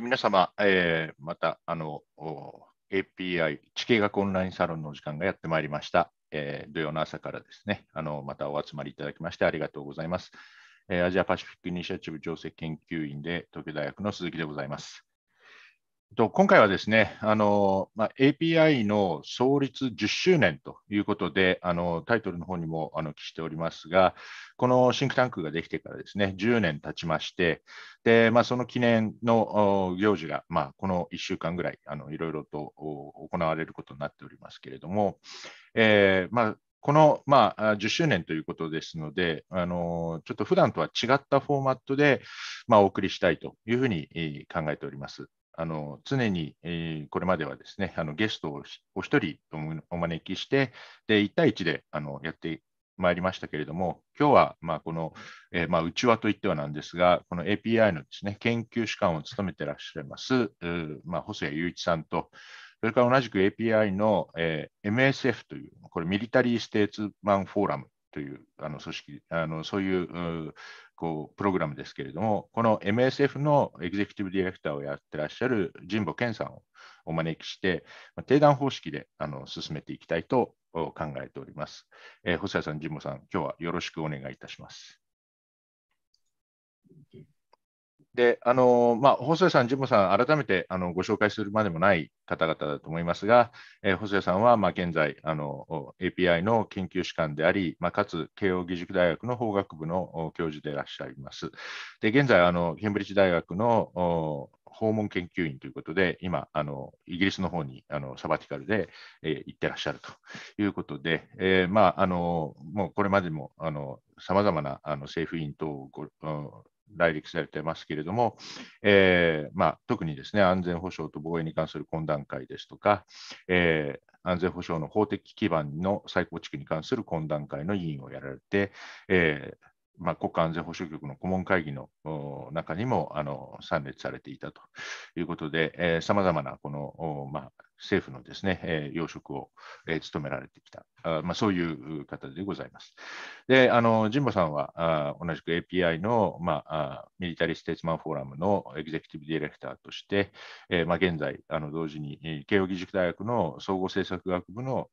皆様、えー、またあの API 地形学オンラインサロンの時間がやってまいりました。えー、土曜の朝からですねあの、またお集まりいただきましてありがとうございます。えー、アジアパシフィックイニシアチブ情勢研究員で東京大学の鈴木でございます。今回はですね、の API の創立10周年ということで、あのタイトルの方にもあの記しておりますが、このシンクタンクができてからですね、10年経ちまして、でまあ、その記念の行事が、まあ、この1週間ぐらいあのいろいろと行われることになっておりますけれども、えー、まあ、この、まあ、10周年ということですので、あのちょっと普段とは違ったフォーマットで、まあ、お送りしたいというふうに考えております。あの常に、えー、これまではですねあのゲストをお一人お招きしてで1対1であのやってまいりましたけれども今日はまあこの、えー、まあ内輪といってはなんですがこの API のですね研究主幹を務めてらっしゃいます、まあ、細谷雄一さんとそれから同じく API の、えー、MSF という、これ、ミリタリー・ステーツマン・フォーラムというあの組織あの、そういうこうプログラムですけれども、この MSF のエグゼクティブディレクターをやってらっしゃる神保健さんをお招きして、まあ、定談方式であの進めていきたいと考えております。えー、細谷さん、神保さん、今日はよろしくお願いいたします。で、あのまあ、細谷さん、ジムさん、改めてあのご紹介するまでもない方々だと思いますが、えー、細谷さんは、まあ、現在あの、API の研究士官であり、まあ、かつ慶應義塾大学の法学部の教授でいらっしゃいます。で現在あの、ケンブリッジ大学の訪問研究員ということで、今、あのイギリスの方にあのサバティカルで、えー、行ってらっしゃるということで、えー、まあ、あのもうこれまでもさまざまなあの政府員等をご、うん来陸されてますけれども、えー、まあ、特にですね安全保障と防衛に関する懇談会ですとか、えー、安全保障の法的基盤の再構築に関する懇談会の委員をやられて、えー、まあ、国家安全保障局の顧問会議の中にもあの参列されていたということで、さまざまなこの、まあ、政府のですね、え要職を、え務められてきた、あまあ、そういう方でございます。で、あの神保さんはあ同じく API の、まあ、あミリタリー・ステーツマン・フォーラムのエグゼクティブ・ディレクターとして、えー、まあ、現在あの、同時に慶應義塾大学の総合政策学部の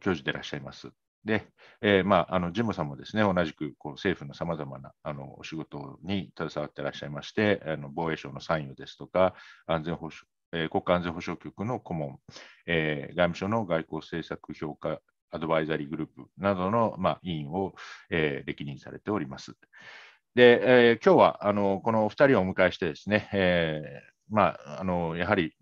教授でいらっしゃいます。で、えー、まあ、あの、ジムさんもですね、同じくこう政府のさまざまなあのお仕事に携わっていらっしゃいまして、あの防衛省の参与ですとか、安全保障、えー、国家安全保障局の顧問、えー、外務省の外交政策評価アドバイザリーグループなどの、まあ、委員を、えー、歴任されております。で、えー、今日はあのこの2人をお迎えしてですね、えー、まあ、あのやはり、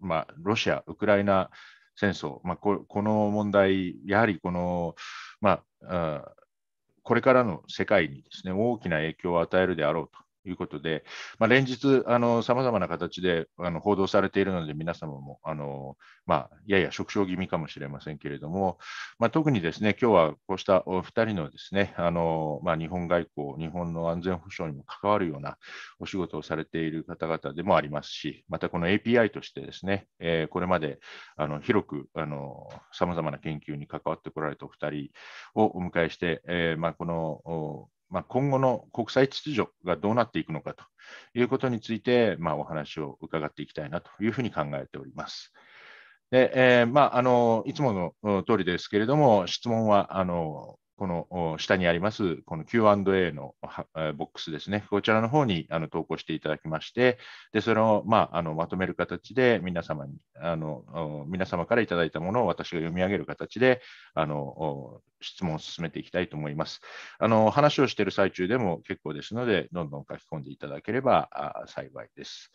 まあ、ロシア、ウクライナ戦争、まあ、この問題、やはりこの、まあ、これからの世界にですね大きな影響を与えるであろうということで、まあ、連日、さまざまな形であの報道されているので、皆様もあの、まあ、やや縮小気味かもしれませんけれども、まあ、特にですね今日はこうしたお二人のですねあの、まあ、日本外交、日本の安全保障にも関わるようなお仕事をされている方々でもありますし、またこの API としてですね、えー、これまであの広くさまざまな研究に関わってこられたお二人をお迎えして、えーまあ、このまあ、今後の国際秩序がどうなっていくのかということについて、まあ、お話を伺っていきたいなというふうに考えております。でえー、まあ、あのいつもの通りですけれども、質問はあのこの下にあります、この Q&A のボックスですね、こちらの方にあの投稿していただきまして、でそれを、まあ、あのまとめる形で皆様にあの、皆様からいただいたものを私が読み上げる形であの質問を進めていきたいと思います。あの話をしている最中でも結構ですので、どんどん書き込んでいただければ幸いです。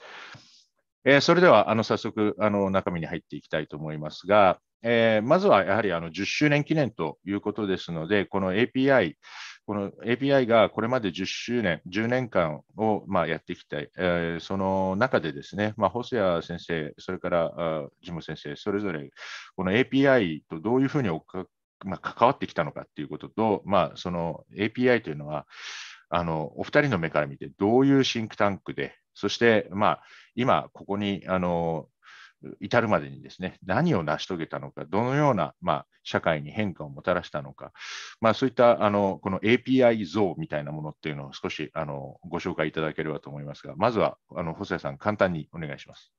えー、それではあの早速あの中身に入っていきたいと思いますが、えー、まずはやはりあの10周年記念ということですので、この API、この API がこれまで10周年、10年間をまあやってきた、えー、その中でですね、まあ、細谷先生、それから事務先生、それぞれこの API とどういうふうにおか、まあ、関わってきたのかということと、まあ、その API というのは、あのお二人の目から見て、どういうシンクタンクで、そして、まあ、今、ここにあの至るまでにですね、何を成し遂げたのか、どのような、まあ、社会に変化をもたらしたのか、まあ、そういったあのこの API 像みたいなものっていうのを少しあのご紹介いただければと思いますが、まずはあの細谷さん、簡単にお願いします。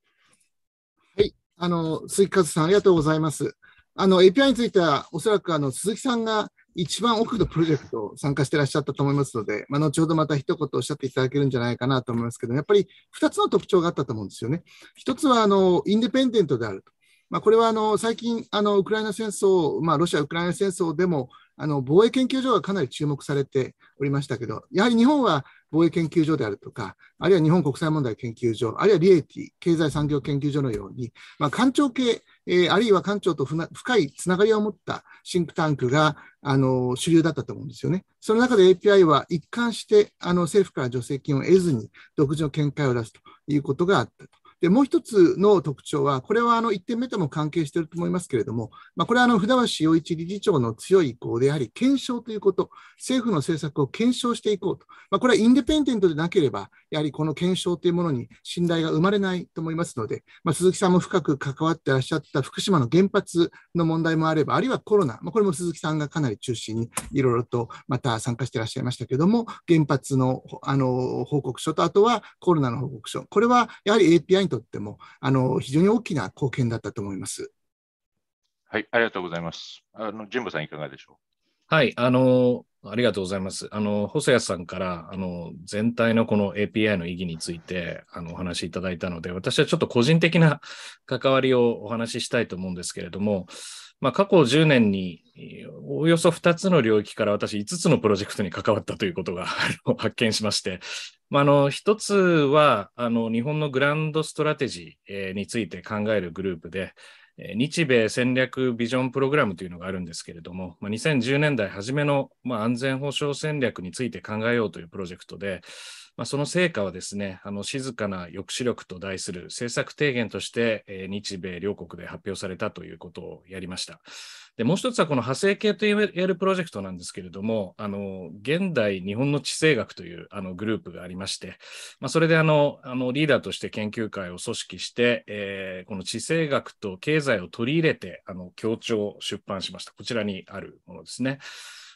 はい、あの鈴木和さん、ありがとうございます。あの API については、おそらくあの鈴木さんが一番奥のプロジェクト参加してらっしゃったと思いますので、まあ、後ほどまた一言おっしゃっていただけるんじゃないかなと思いますけど、やっぱり2つの特徴があったと思うんですよね。1つはあのインデペンデントであると。まあ、これはあの最近、あのウクライナ戦争、まあ、ロシア・ウクライナ戦争でも、あの防衛研究所がかなり注目されておりましたけど、やはり日本は防衛研究所であるとか、あるいは日本国際問題研究所、あるいはリエティ経済産業研究所のように、まあ、官庁系、えー、あるいは官庁と深いつながりを持ったシンクタンクが、あの主流だったと思うんですよね。その中で API は一貫してあの政府から助成金を得ずに独自の見解を出すということがあったと。で、もう一つの特徴は、これはあの1点目とも関係していると思いますけれども、まあ、これはあの船橋洋一理事長の強い意向で、やはり検証ということ、政府の政策を検証していこうと、まあ、これはインデペンデントでなければ、やはりこの検証というものに信頼が生まれないと思いますので、まあ、鈴木さんも深く関わってらっしゃった福島の原発の問題もあれば、あるいはコロナ、まあ、これも鈴木さんがかなり中心にいろいろとまた参加してらっしゃいましたけども、原発のあの報告書と、あとはコロナの報告書、これはやはり API にとってもあの非常に大きな貢献だったと思います。はい、ありがとうございます。あの、神保さんいかがでしょうはい、あの、ありがとうございます。あの、細谷さんから、あの、全体のこの API の意義について、あの、お話しいただいたので、私はちょっと個人的な関わりをお話ししたいと思うんですけれども、まあ、過去10年におおよそ2つの領域から私5つのプロジェクトに関わったということが 発見しまして、まあ、の1つはあの日本のグランドストラテジーについて考えるグループで、日米戦略ビジョンプログラムというのがあるんですけれども、まあ、2010年代初めの、まあ、安全保障戦略について考えようというプロジェクトで、まあ、その成果はですね、あの静かな抑止力と題する政策提言として、えー、日米両国で発表されたということをやりました。でもう一つはこの派生系と言えるプロジェクトなんですけれども、あの現代日本の地政学というあのグループがありまして、まあ、それであのあのリーダーとして研究会を組織して、えー、この地政学と経済を取り入れてあの協調を出版しました。こちらにあるものですね。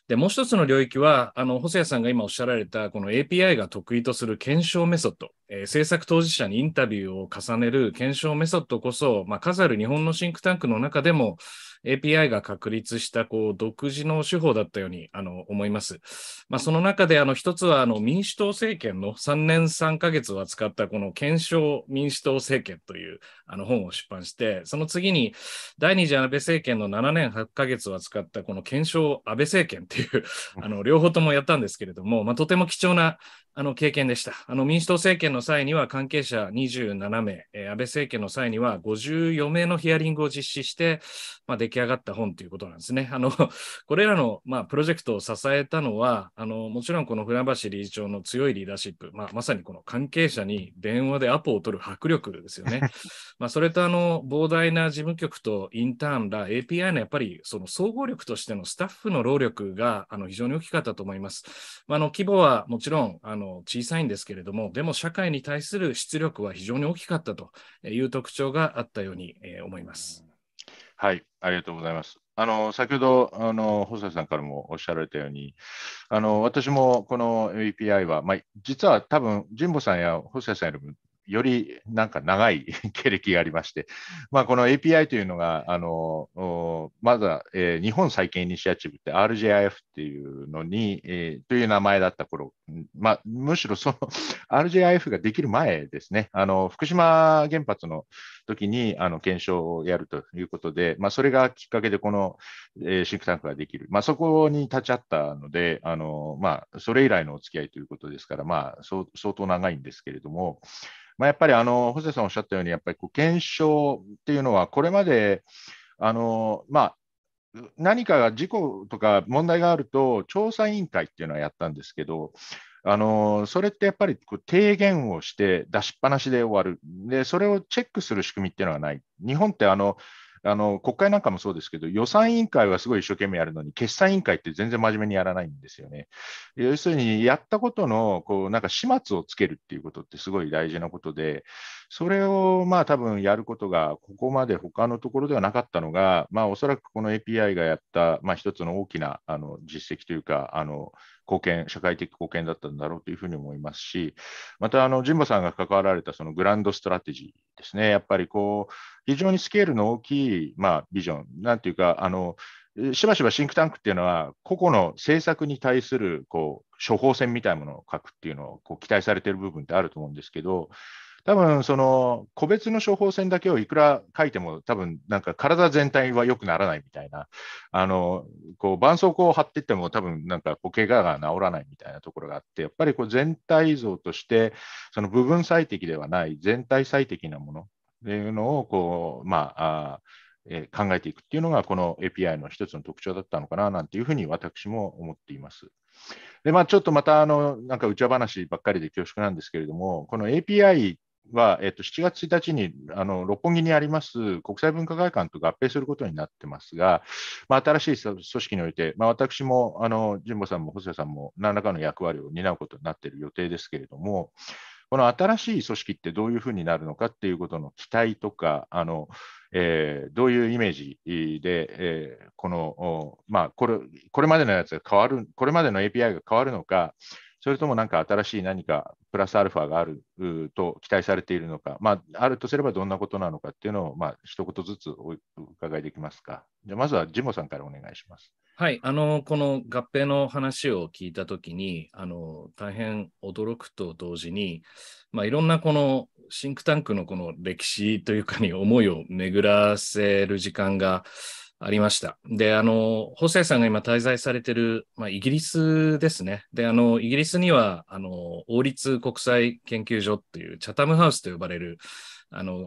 で、もう一つの領域は、あの、細谷さんが今おっしゃられた、この API が得意とする検証メソッド、えー、制作当事者にインタビューを重ねる検証メソッドこそ、まあ、数ある日本のシンクタンクの中でも、API が確立したこう独自の手法だったようにあの思います。まあ、その中で一つはあの民主党政権の3年3ヶ月を扱ったこの検証民主党政権というあの本を出版して、その次に第二次安倍政権の7年8ヶ月を扱ったこの検証安倍政権というあの両方ともやったんですけれども、まあ、とても貴重なあの経験でした。あの民主党政権の際には関係者27名、えー、安倍政権の際には54名のヒアリングを実施して、まあ、できき上がった本ということなんですね。あの、これらの、まあ、プロジェクトを支えたのは、あの、もちろんこの船橋理事長の強いリーダーシップ、まあ、まさにこの関係者に電話でアポを取る迫力ですよね。まあ、それとあの、膨大な事務局とインターンら API のやっぱりその総合力としてのスタッフの労力が、あの、非常に大きかったと思います。まあ、あの、規模はもちろん、あの、小さいんですけれども、でも社会に対する出力は非常に大きかったという特徴があったように、えー、思います。はい、ありがとうございます。あの先ほどあの、細谷さんからもおっしゃられたように、あの私もこの API は、まあ、実は多分、神保さんや細谷さんよりもよりなんか長い 経歴がありまして、まあ、この API というのが、あのまだ、えー、日本再建イニシアチブって RJIF っていうのに、えー、という名前だった頃、まあ、むしろその RJIF ができる前ですね、あの福島原発の時にあの検証をやるということで、まあ、それがきっかけでこの、えー、シンクタンクができる、まあ、そこに立ち会ったので、あのまあ、それ以来のお付き合いということですから、まあ、相当長いんですけれども、まあ、やっぱりあの、ホセさんおっしゃったように、やっぱりこう検証っていうのは、これまで、あのまあ、何か事故とか問題があると、調査委員会っていうのはやったんですけど、あのそれってやっぱりこう提言をして出しっぱなしで終わるで、それをチェックする仕組みっていうのがない、日本ってあのあの国会なんかもそうですけど、予算委員会はすごい一生懸命やるのに、決算委員会って全然真面目にやらないんですよね。要するに、やったことのこうなんか始末をつけるっていうことってすごい大事なことで、それをまあ多分やることが、ここまで他のところではなかったのが、まあ、おそらくこの API がやった、まあ、一つの大きなあの実績というか、あの貢献、社会的貢献だったんだろうというふうに思いますし、また、あの、神保さんが関わられたそのグランドストラテジーですね。やっぱりこう、非常にスケールの大きい、まあ、ビジョン、なんていうか、あの、しばしばシンクタンクっていうのは、個々の政策に対するこう処方箋みたいなものを書くっていうのをこう期待されている部分ってあると思うんですけど、多分その個別の処方箋だけをいくら書いても、多分なんか体全体は良くならないみたいな、あのこう絆創膏を貼っていっても、多分なんかこが治らないみたいなところがあって、やっぱりこう全体像として、その部分最適ではない、全体最適なものっていうのをこう、まあ、え考えていくっていうのが、この API の一つの特徴だったのかななんていうふうに私も思っています。でまあ、ちょっとまたあのなんかうち話ばっかりで恐縮なんですけれども、この API は、えっと、7月1日にあの六本木にあります国際文化会館と合併することになってますが、まあ、新しい組織において、まあ、私もあの神保さんも細谷さんも何らかの役割を担うことになっている予定ですけれども、この新しい組織ってどういうふうになるのかっていうことの期待とか、あのえー、どういうイメージで、えー、この、まあ、これこれまでのやつが変わる、これまでの API が変わるのか、それともなんか新しい何かプラスアルファがあると期待されているのか、まあ、あるとすればどんなことなのかっていうのを、まあ、一言ずつお伺いできますか。じゃまずはジモさんからお願いします。はい、あのこの合併の話を聞いたときにあの、大変驚くと同時に、まあ、いろんなこのシンクタンクのこの歴史というかに思いを巡らせる時間がありました。で、あの、ホセさんが今滞在されてる、まあ、イギリスですね。で、あの、イギリスには、あの、王立国際研究所っていう、チャタムハウスと呼ばれる、あの、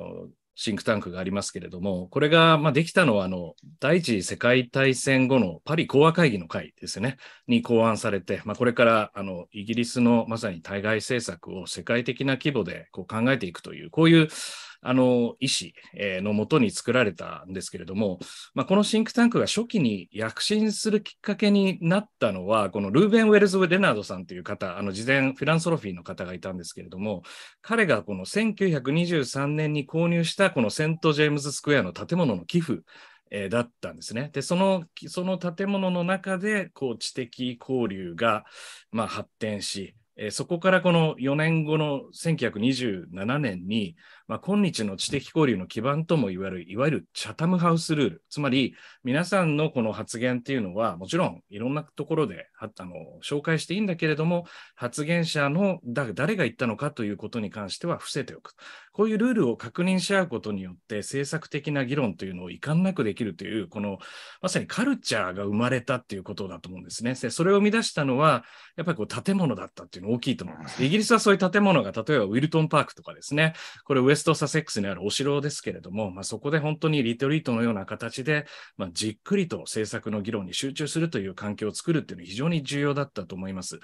シンクタンクがありますけれども、これが、まあ、できたのは、あの、第一次世界大戦後のパリ講和会議の会ですね、に考案されて、まあ、これから、あの、イギリスのまさに対外政策を世界的な規模でこう考えていくという、こういう、あの医師のもとに作られたんですけれども、まあ、このシンクタンクが初期に躍進するきっかけになったのは、このルーベン・ウェルズ・デナードさんという方、あの事前フィランソロフィーの方がいたんですけれども、彼がこの1923年に購入したこのセント・ジェームズ・スクエアの建物の寄付だったんですね。で、その、その建物の中で、こう、知的交流が、まあ、発展し、そこからこの4年後の1927年に、まあ、今日の知的交流の基盤ともいわれる、いわゆるチャタムハウスルール、つまり皆さんのこの発言っていうのは、もちろんいろんなところであの紹介していいんだけれども、発言者の誰が言ったのかということに関しては伏せておく。こういうルールを確認し合うことによって、政策的な議論というのを遺憾なくできるという、このまさにカルチャーが生まれたっていうことだと思うんですね。それを生み出したのは、やっぱりこう建物だったっていうの大きいと思います。イギリスはそういう建物が、例えばウィルトンパークとかですね、これウストサセックスにあるお城ですけれども、まあ、そこで本当にリトリートのような形で、まあ、じっくりと政策の議論に集中するという環境を作るっていうのは非常に重要だったと思います。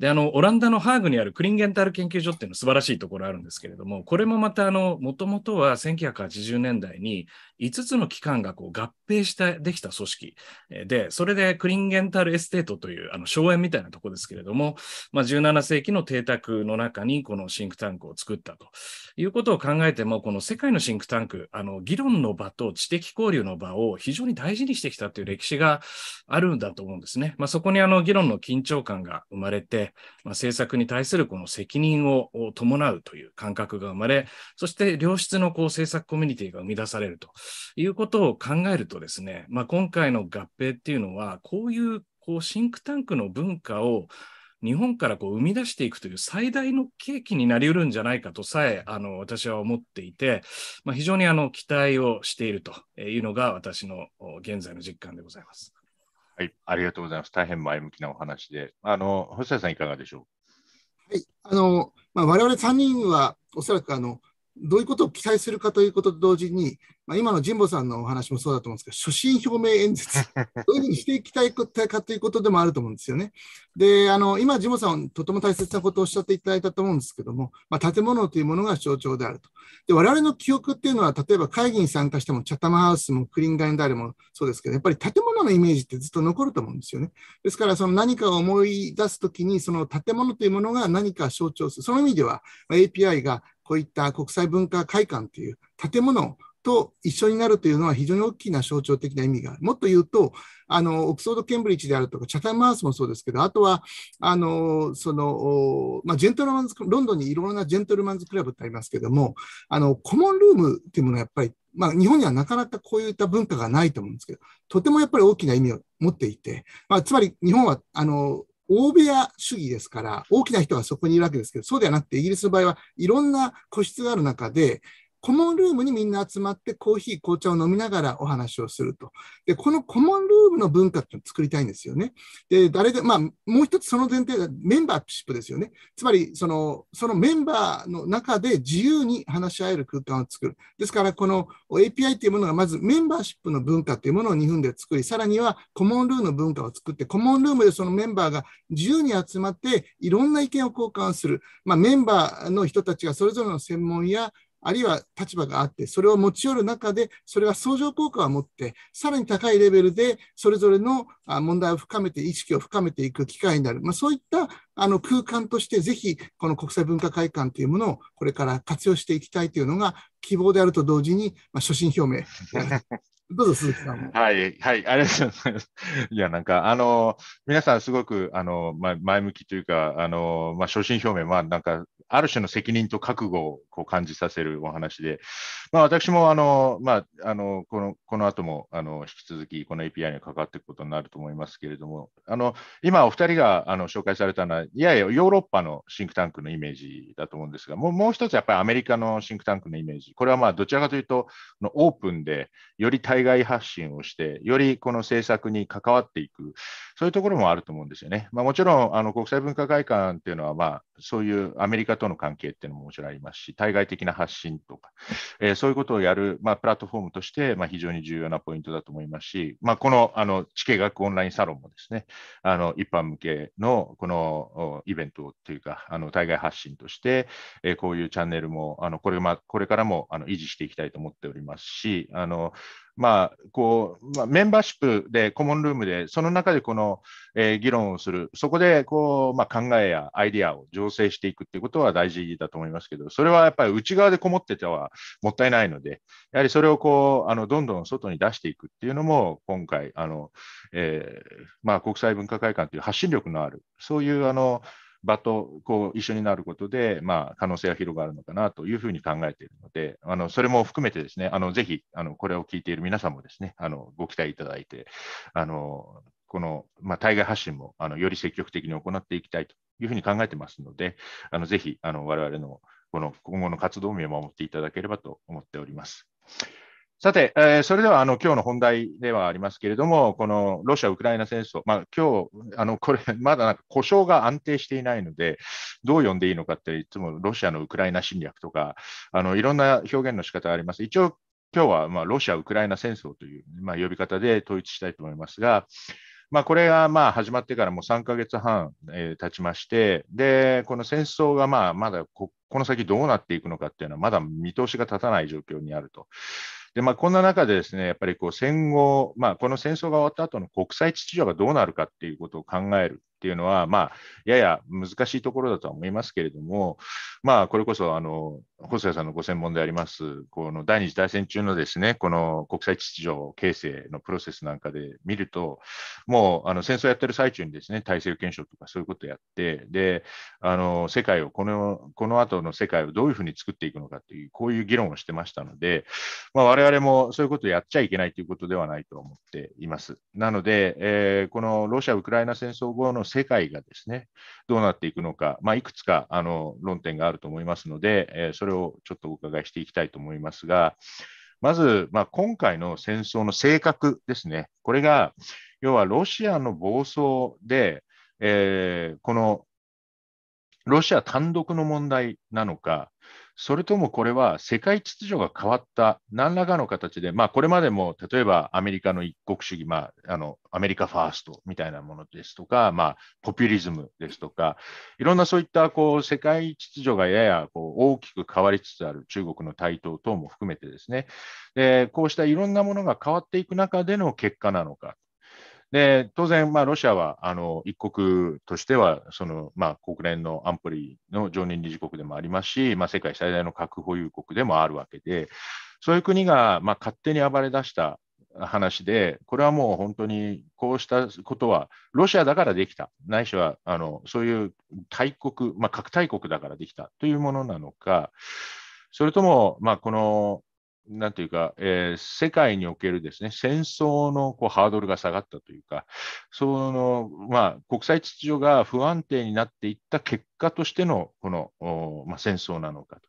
で、あの、オランダのハーグにあるクリンゲンタル研究所っていうのは素晴らしいところあるんですけれども、これもまた、あの、もともとは1980年代に5つの機関がこう合併してできた組織で、それでクリンゲンタルエステートというあの荘園みたいなところですけれども、まあ、17世紀の邸宅の中にこのシンクタンクを作ったということを考えても、この世界のシンクタンク、あの議論の場と知的交流の場を非常に大事にしてきたという歴史があるんだと思うんですね。まあ、そこにあの議論の緊張感が生まれて、まあ、政策に対するこの責任を伴うという感覚が生まれ、そして良質のこう政策コミュニティが生み出されると。いうことを考えるとですね、まあ、今回の合併っていうのは、こういうこうシンクタンクの文化を日本からこう生み出していくという最大の契機になりうるんじゃないかとさえあの私は思っていて、まあ、非常にあの期待をしているというのが私の現在の実感でございます。はい、ありがとうございます。大変前向きなお話で。あの星谷さん、いかがでしょう。はい、あの、まあ、我々3人はおそらくあのどういうことを記載するかということと同時に、まあ、今の神保さんのお話もそうだと思うんですけど、所信表明演説、どういうふうにしていきたいかということでもあると思うんですよね。で、あの今、神保さん、とても大切なことをおっしゃっていただいたと思うんですけども、まあ、建物というものが象徴であると。で、我々の記憶っていうのは、例えば会議に参加しても、チャタムハウスもクリンガンダールもそうですけど、やっぱり建物のイメージってずっと残ると思うんですよね。ですから、その何かを思い出すときに、その建物というものが何か象徴する、その意味では、まあ、API がこういった国際文化会館という建物と一緒になるというのは非常に大きな象徴的な意味がある。もっと言うと、あの、オックソード・ケンブリッジであるとか、チャタン・マースもそうですけど、あとは、あの、その、まあ、ジェントルマンズ、ロンドンにいろいろなジェントルマンズクラブってありますけども、あの、コモンルームっていうものはやっぱり、まあ、日本にはなかなかこういった文化がないと思うんですけど、とてもやっぱり大きな意味を持っていて、まあ、つまり日本は、あの、大部屋主義ですから、大きな人はそこにいるわけですけど、そうではなくて、イギリスの場合はいろんな個室がある中で、コモンルームにみんな集まってコーヒー、紅茶を飲みながらお話をすると。で、このコモンルームの文化っていうのを作りたいんですよね。で、誰で、まあ、もう一つその前提がメンバーシップですよね。つまり、その、そのメンバーの中で自由に話し合える空間を作る。ですから、この API というものがまずメンバーシップの文化というものを日本で作り、さらにはコモンルームの文化を作って、コモンルームでそのメンバーが自由に集まっていろんな意見を交換する。まあ、メンバーの人たちがそれぞれの専門やあるいは立場があって、それを持ち寄る中で、それは相乗効果を持って、さらに高いレベルで、それぞれの問題を深めて、意識を深めていく機会になる。まあ、そういったあの空間として、ぜひ、この国際文化会館というものを、これから活用していきたいというのが、希望であると同時に、まあ、所信表明。どうぞ、鈴木さん。はい、はい、ありがとうございます。いや、なんか、あの、皆さん、すごく、あの、前向きというか、あの、まあ、所信表明、まあ、なんか、ある種の責任と覚悟をこう感じさせるお話で、まあ、私もあの、まあ、あのこのこの後もあの引き続きこの API に関わっていくことになると思いますけれども、あの今、お二人があの紹介されたのは、いやいや、ヨーロッパのシンクタンクのイメージだと思うんですが、もうもう一つやっぱりアメリカのシンクタンクのイメージ、これはまあどちらかというと、のオープンで、より対外発信をして、よりこの政策に関わっていく、そういうところもあると思うんですよね。まあ、もちろんあの国際文化会館っていうのは、まあそういうアメリカとの関係っていうのももちろんありますし、対外的な発信とか、えー、そういうことをやる、まあ、プラットフォームとして、まあ、非常に重要なポイントだと思いますし、まあ、このあの地形学オンラインサロンもですね、あの一般向けのこのイベントというか、あの対外発信として、えー、こういうチャンネルもあのこれ、まこれからもあの維持していきたいと思っておりますし、あのまあこうまあ、メンバーシップでコモンルームで、その中でこの、えー、議論をする、そこでこう、まあ、考えやアイディアを醸成していくっていうことは大事だと思いますけど、それはやっぱり内側でこもっててはもったいないので、やはりそれをこうあのどんどん外に出していくっていうのも、今回あの、えーまあ、国際文化会館という発信力のある、そういうあの、場とこう一緒になることで、まあ、可能性が広がるのかなというふうに考えているので、あのそれも含めてですね、あのぜひあのこれを聞いている皆さんもですね、あのご期待いただいて、あのこの、まあ、対外発信もあのより積極的に行っていきたいというふうに考えてますので、あのぜひあの我々のこの今後の活動を見守っていただければと思っております。さて、えー、それではあの今日の本題ではありますけれども、このロシア・ウクライナ戦争、まあ今日あのこれ、まだなんか故障が安定していないので、どう呼んでいいのかって、いつもロシアのウクライナ侵略とか、あのいろんな表現の仕方があります。一応、今日はまあロシア・ウクライナ戦争という、まあ、呼び方で統一したいと思いますが、まあ、これがまあ始まってからもう3ヶ月半、えー、経ちまして、でこの戦争がまあまだここの先どうなっていくのかっていうのは、まだ見通しが立たない状況にあると。で、まあ、こんな中でですね、やっぱりこう戦後、まあ、この戦争が終わった後の国際秩序がどうなるかっていうことを考えるっていうのは、まあ、やや難しいところだとは思いますけれども、まあ、これこそあの細谷さんのご専門であります、この第二次大戦中のですねこの国際秩序形成のプロセスなんかで見ると、もうあの戦争やってる最中にですね体制検証とかそういうことやって、であの世界をこの、この後の世界をどういうふうに作っていくのかという、こういう議論をしてましたので、まあ、我々もそういうことをやっちゃいけないということではないと思っています。なので、えー、このロシア・ウクライナ戦争後の世界がですね、どうなっていくのか、まあ、いくつかあの論点があると思いますので、えそれをちょっとお伺いしていきたいと思いますが、まず、まあ、今回の戦争の性格ですね、これが、要はロシアの暴走で、えー、このロシア単独の問題なのか、それともこれは世界秩序が変わった、何らかの形で、まあ、これまでも例えばアメリカの一国主義、まあ、あのアメリカファーストみたいなものですとか、まあ、ポピュリズムですとか、いろんなそういったこう世界秩序がややこう大きく変わりつつある中国の台頭等も含めてですねで、こうしたいろんなものが変わっていく中での結果なのか。で、当然、まあ、ロシアは、あの、一国としては、その、まあ、国連の安保理の常任理事国でもありますし、まあ、世界最大の核保有国でもあるわけで、そういう国が、まあ、勝手に暴れ出した話で、これはもう本当にこうしたことはロシアだからできた、ないしはあのそういう大国、まあ、核大国だからできたというものなのか、それとも、まあ、このなんていうか、えー、世界におけるですね、戦争のこうハードルが下がったというか、その、まあ、国際秩序が不安定になっていった結果としてのこの、まあ、戦争なのかと。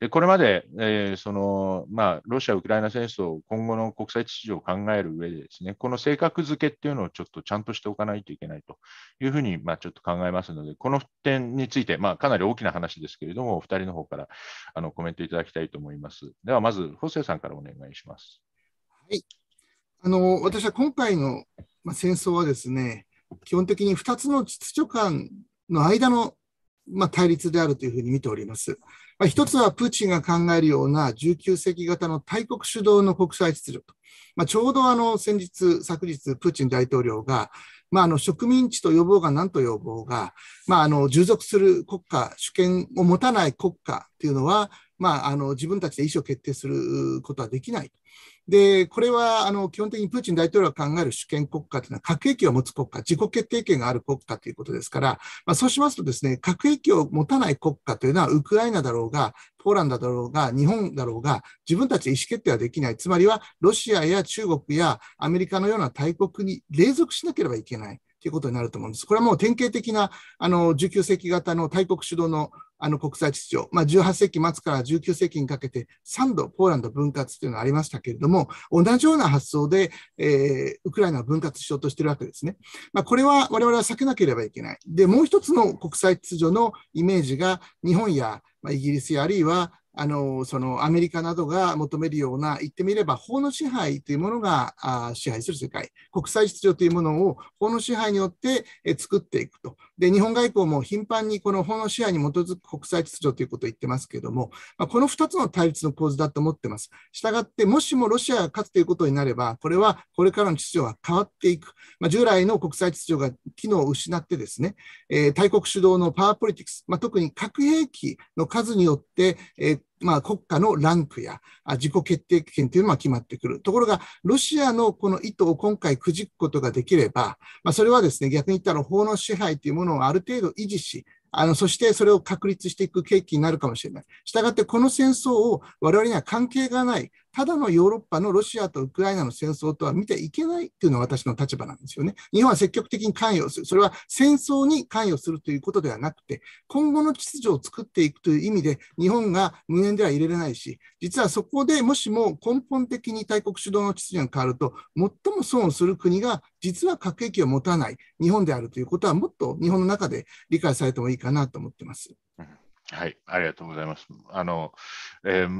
でこれまで、えー、そのまあ、ロシア・ウクライナ戦争、今後の国際秩序を考える上でですね、この性格付けっていうのをちょっとちゃんとしておかないといけないというふうに、まあ、ちょっと考えますので、この点について、まあ、かなり大きな話ですけれども、お二人の方からあのコメントいただきたいと思います。では、まず、ホセさんからお願いします。はい、あの私は今回のまあ、戦争はですね、基本的に2つの秩序間の間のまあ、対立であるというふうに見ております。まあ、一つはプーチンが考えるような19世紀型の大国主導の国際秩序と、まあ、ちょうどあの先日、昨日、プーチン大統領が、まあ、あの植民地と呼ぼうが何と呼ぼうが、まあ、あの従属する国家、主権を持たない国家というのは、まあ、あの自分たちで意思を決定することはできない。で、これはあの基本的にプーチン大統領が考える主権国家というのは核兵器を持つ国家、自己決定権がある国家ということですから、まあ、そうしますとですね、核兵器を持たない国家というのはウクライナだろうが、ポーランドだろうが、日本だろうが、自分たちで意思決定はできない。つまりは、ロシアや中国やアメリカのような大国に隷属しなければいけない。ということになると思うんです。これはもう典型的なあの19世紀型の大国主導のあの国際秩序、まあ、18世紀末から19世紀にかけて3度ポーランド分割というのがありましたけれども、同じような発想で、えー、ウクライナを分割しようとしているわけですね。まあ、これは我々は避けなければいけない。で、もう一つの国際秩序のイメージが日本や、まあ、イギリスやあるいはあのそのアメリカなどが求めるような、言ってみれば法の支配というものが支配する世界、国際秩序というものを法の支配によって作っていくと。で、日本外交も頻繁にこの法の支配に基づく国際秩序ということを言ってますけれども、この2つの対立の構図だと思ってます。したがって、もしもロシアが勝つということになれば、これはこれからの秩序は変わっていく。まあ、従来の国際秩序が機能を失ってですね、えー、大国主導のパワーポリティクス、まあ、特に核兵器の数によって、えーまあ、国家のランクや自己決定権というのは決まってくる。ところが、ロシアのこの意図を今回くじくことができれば、まあ、それはですね、逆に言ったら法の支配というものをある程度維持し、あの、そしてそれを確立していく契機になるかもしれない。したがって、この戦争を我々には関係がない、ただのヨーロッパのロシアとウクライナの戦争とは見ていけないというのが私の立場なんですよね。日本は積極的に関与する。それは戦争に関与するということではなくて、今後の秩序を作っていくという意味で、日本が無縁では入れられないし、実はそこでもしも根本的に大国主導の秩序に変わると、最も損をする国が実は核兵器を持たない日本であるということは、もっと日本の中で理解されてもいいかなと思ってます。はい、ありがとうございます。あの、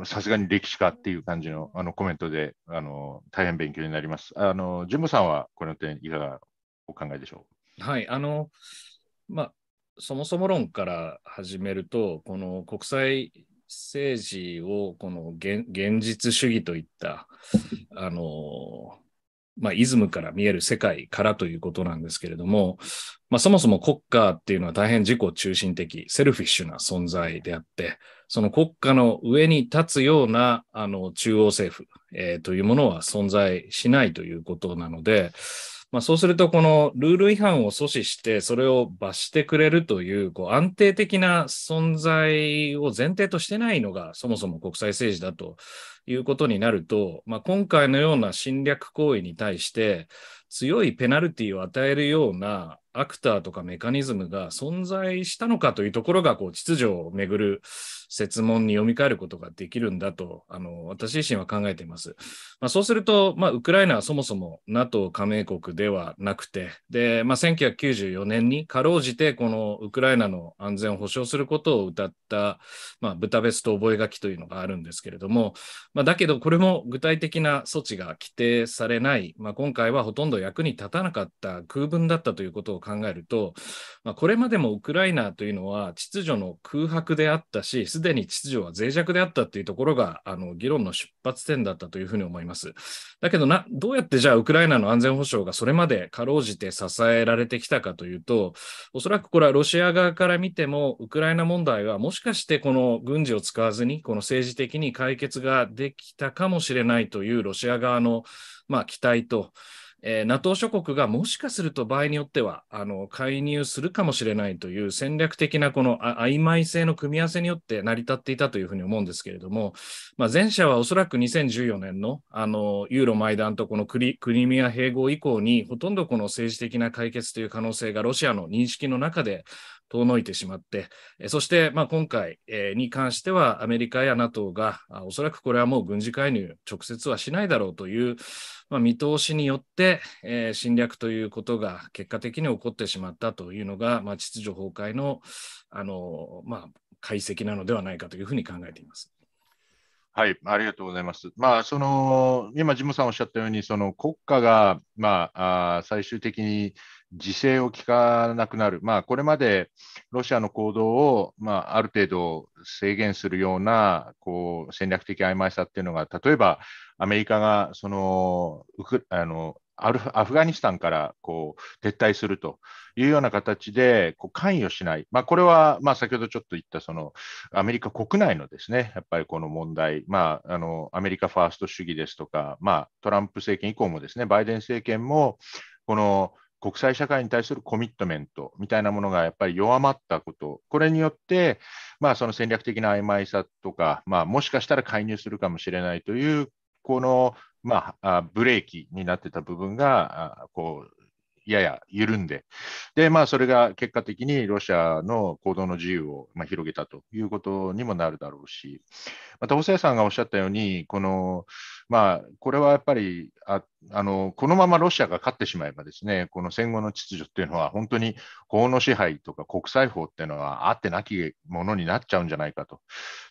さすがに歴史家っていう感じのあのコメントで、あの大変勉強になります。あの、ジムさんはこの点いかがお考えでしょう。はい、あの、まあ、そもそも論から始めると、この国際政治をこの現実主義といった、あの、まあ、イズムから見える世界からということなんですけれども、まあ、そもそも国家っていうのは大変自己中心的、セルフィッシュな存在であって、その国家の上に立つような、あの、中央政府、えー、というものは存在しないということなので、まあ、そうすると、このルール違反を阻止して、それを罰してくれるという、こう、安定的な存在を前提としてないのが、そもそも国際政治だということになると、まあ、今回のような侵略行為に対して強いペナルティを与えるようなアクターとかメカニズムが存在したのかというところがこう秩序をめぐる説問に読み替えることができるんだとあの私自身は考えています。まあ、そうすると、まあ、ウクライナはそもそも NATO 加盟国ではなくてで、まあ、1994年にかろうじてこのウクライナの安全を保障することを謳った、まあ、ブタベスト覚書というのがあるんですけれども、まあ、だけど、これも具体的な措置が規定されない、まあ、今回はほとんど役に立たなかった空分だったということを考えると、まあ、これまでもウクライナというのは秩序の空白であったし、すでに秩序は脆弱であったというところがあの議論の出発点だったというふうに思います。だけどな、どうやってじゃあウクライナの安全保障がそれまでかろうじて支えられてきたかというと、おそらくこれはロシア側から見ても、ウクライナ問題はもしかしてこの軍事を使わずに、この政治的に解決ができたかもしれないというロシア側の、まあ、期待と、えー、NATO 諸国がもしかすると場合によってはあの介入するかもしれないという戦略的なこのあ曖昧性の組み合わせによって成り立っていたというふうに思うんですけれども、まあ、前者はおそらく2014年のあのユーロマイダンとこのクリクリミア併合以降にほとんどこの政治的な解決という可能性がロシアの認識の中で遠のいてしまって、そして、まあ、今回に関しては、アメリカや NATO が、おそらくこれはもう軍事介入、直接はしないだろうという、まあ、見通しによって、えー、侵略ということが結果的に起こってしまったというのが、まあ、秩序崩壊のあの、まあ、解析なのではないかというふうに考えています。はい、ありがとうございます。まあ、その今、ジムさんおっしゃったように、その国家が、まあ、あ最終的に自制を聞かなくなる、まあ、これまでロシアの行動を、まあ、ある程度制限するようなこう戦略的曖昧さっていうのが、例えばアメリカがそのウクあのアフガニスタンからこう撤退するというような形でこう関与しない、まあ、これはまあ先ほどちょっと言ったそのアメリカ国内のですねやっぱりこの問題、まあ、あのアメリカファースト主義ですとか、まあ、トランプ政権以降もですねバイデン政権もこの国際社会に対するコミットメントみたいなものがやっぱり弱まったこと、これによって、まあ、その戦略的な曖昧さとか、まあ、もしかしたら介入するかもしれないという、この、まあ、ブレーキになってた部分が、こうやや緩んで、でまあ、それが結果的にロシアの行動の自由を、まあ、広げたということにもなるだろうし、また、細谷さんがおっしゃったように、このまあ、これはやっぱりああのこのままロシアが勝ってしまえば、ですねこの戦後の秩序っていうのは、本当に法の支配とか国際法っていうのはあってなきものになっちゃうんじゃないかと。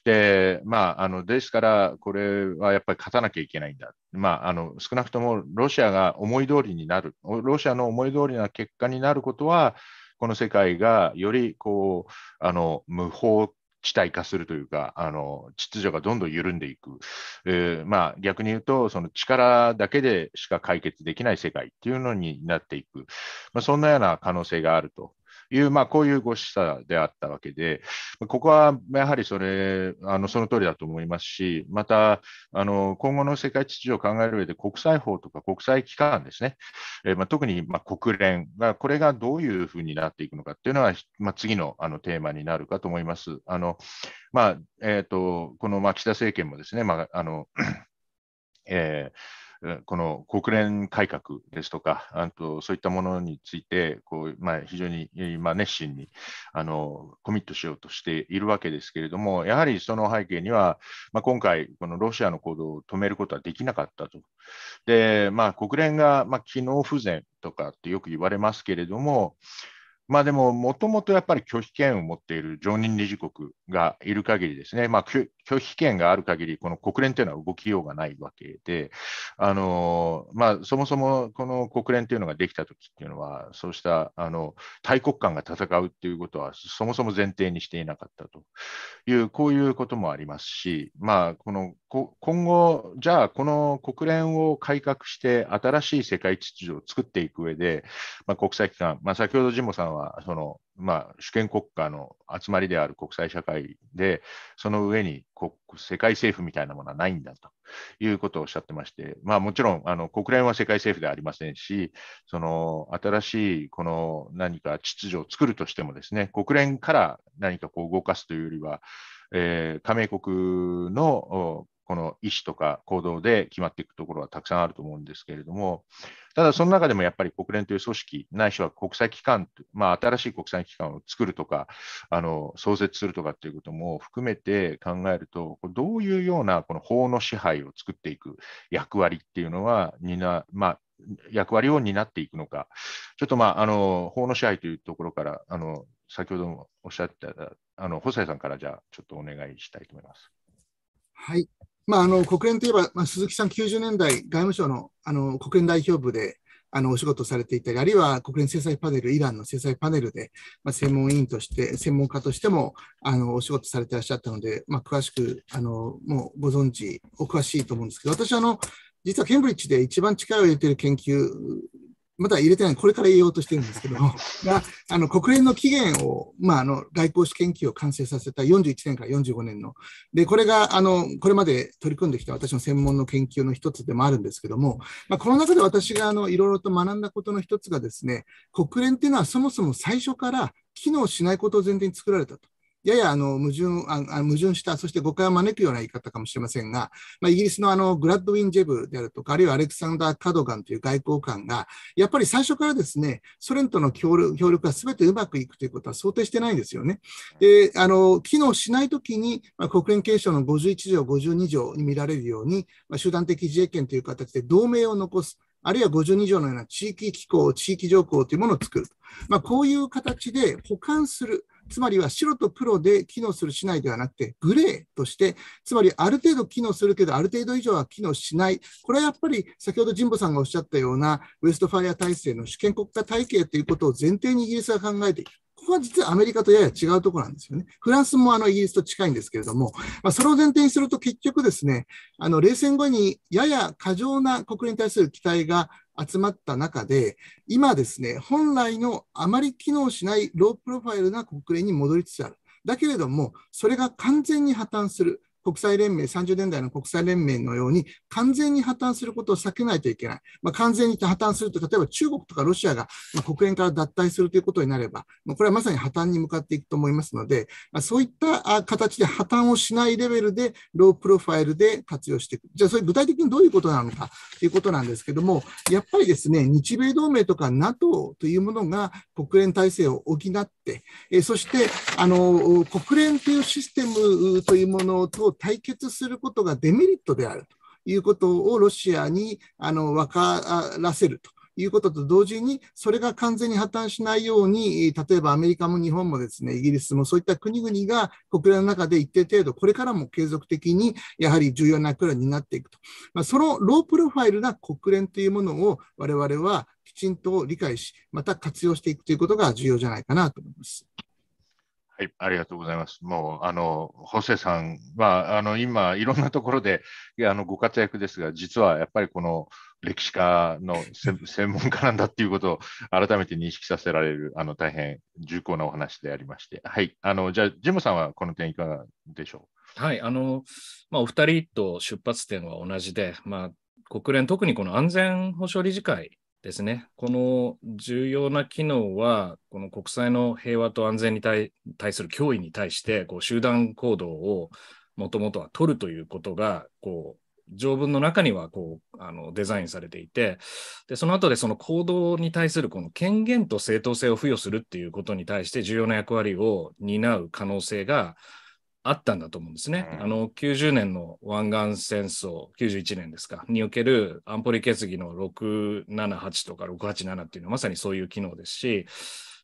で、まあ、あのですから、これはやっぱり勝たなきゃいけないんだ、まああの、少なくともロシアが思い通りになる、ロシアの思い通りな結果になることは、この世界がよりこうあの無法地帯化するというか、あの秩序がどんどん緩んでいく、えー、まあ、逆に言うと、その力だけでしか解決できない世界っていうのになっていく、まあ、そんなような可能性があると。いう、まあ、こういうご示唆であったわけで、ここはやはりそれ、あのその通りだと思いますし、またあの今後の世界秩序を考える上で、国際法とか国際機関ですね、えまあ、特にま国連が、これがどういうふうになっていくのかっていうのは、まあ、次のあのテーマになるかと思います。あのまあ、えーと、このま岸田政権もですね、まあの えーこの国連改革ですとか、あとそういったものについてこう、まあ、非常に、熱心にあのコミットしようとしているわけですけれども、やはりその背景には、まあ、今回、このロシアの行動を止めることはできなかったと。でまあ、国連が、まあ、機能不全とかってよく言われますけれども、まあでも、もともとやっぱり拒否権を持っている常任理事国がいる限りですね、まあ、拒否権がある限り、この国連というのは動きようがないわけで、あのまあ、そもそもこの国連というのができたときっていうのは、そうしたあの大国間が戦うっていうことは、そもそも前提にしていなかったという、こういうこともありますし、まあ、この今後、じゃあ、この国連を改革して、新しい世界秩序を作っていく上で、まあ、国際機関、まあ、先ほど神保さんは、そのまあ、主権国家の集まりである国際社会で、その上に国、世界政府みたいなものはないんだということをおっしゃってまして、まあもちろん、あの、国連は世界政府ではありませんし、その、新しい、この何か秩序を作るとしてもですね、国連から何かこう動かすというよりは、えー、加盟国のこの意思とか行動で決まっていくところはたくさんあると思うんですけれども、ただその中でもやっぱり国連という組織、ないしは国際機関、まあ、新しい国際機関を作るとか、あの創設するとかっていうことも含めて考えると、どういうようなこの法の支配を作っていく役割っていうのは担、まあ、役割を担っていくのか、ちょっとまああの法の支配というところから、あの先ほどもおっしゃってたあの細谷さんからじゃあ、ちょっとお願いしたいと思います。はいまあ、あの国連といえば、まあ、鈴木さん、90年代、外務省のあの国連代表部であのお仕事されていたり、あるいは国連制裁パネル、イランの制裁パネルで、まあ、専門委員として、専門家としてもあのお仕事されていらっしゃったので、まあ、詳しくあのもうご存知、お詳しいと思うんですけど、私あの、実はケンブリッジで一番力を入れている研究まだ入れてない、これから言おうとしてるんですけど、が あの国連の起源を、まあ、あの外交史研究を完成させた41年から45年の、でこれがあのこれまで取り組んできた私の専門の研究の一つでもあるんですけども、まあ、この中で私がいろいろと学んだことの一つがですね、国連っていうのはそもそも最初から機能しないことを前提に作られたと。ややあの矛盾あ矛盾した、そして誤解を招くような言い方かもしれませんが、まあ、イギリスのあのグラッドウィン・ジェブであるとか、あるいはアレクサンダー・カドガンという外交官が、やっぱり最初からですね、ソ連との協力協力が全てうまくいくということは想定してないんですよね。で、あの機能しないときに、まあ、国連憲章の51条、52条に見られるように、まあ、集団的自衛権という形で同盟を残す。あるいは52条のような地域機構、地域条項というものを作る。まあ、こういう形で保管する。つまりは白と黒で機能するしないではなくて、グレーとして、つまりある程度機能するけど、ある程度以上は機能しない。これはやっぱり先ほど神保さんがおっしゃったような、ウェストファイア体制の主権国家体系ということを前提にイギリスが考えている。ここは実はアメリカとやや違うところなんですよね。フランスもあのイギリスと近いんですけれども、まあ、それを前提にすると結局ですね、あの冷戦後にやや過剰な国連に対する期待が集まった中で、今ですね、本来のあまり機能しないロープロファイルな国連に戻りつつある。だけれども、それが完全に破綻する。国際連盟、30年代の国際連盟のように、完全に破綻することを避けないといけない。まあ、完全に破綻すると、例えば中国とかロシアが、ま国連から脱退するということになれば、まこれはまさに破綻に向かっていくと思いますので、まそういった形で破綻をしないレベルで、ロープロファイルで活用していく。じゃあ、それ具体的にどういうことなのかということなんですけども、やっぱりですね、日米同盟とか NATO というものが国連体制を補って、えそして、あの、国連というシステムというものを通っ対決することがデメリットであるということをロシアにあの分からせると。いうことと同時に、それが完全に破綻しないように、例えばアメリカも日本もですね、イギリスもそういった国々が国連の中で一定程度、これからも継続的にやはり重要な役割になっていくと。まあ、そのロープロファイルな国連というものを我々はきちんと理解し、また活用していくということが重要じゃないかなと思います。はい、ありがとうございます。もう、あの、ホセさんは、あの、今、いろんなところで、あの、ご活躍ですが、実はやっぱりこの歴史家の 専門家なんだっていうことを改めて認識させられる、あの、大変重厚なお話でありまして、はい、あの、じゃあ、ジムさんはこの点いかがでしょうはい、あの、まあ、お二人と出発点は同じで、まあ、国連、特にこの安全保障理事会ですね。この重要な機能は、この国際の平和と安全に対する脅威に対して、こう集団行動をもともとは取るということが、こう条文の中にはこうあのデザインされていてで、その後でその行動に対するこの権限と正当性を付与するっていうことに対して重要な役割を担う可能性が、あったんだと思うんですね。あの、90年の湾岸戦争、91年ですか、における安保理決議の678とか687っていうのはまさにそういう機能ですし、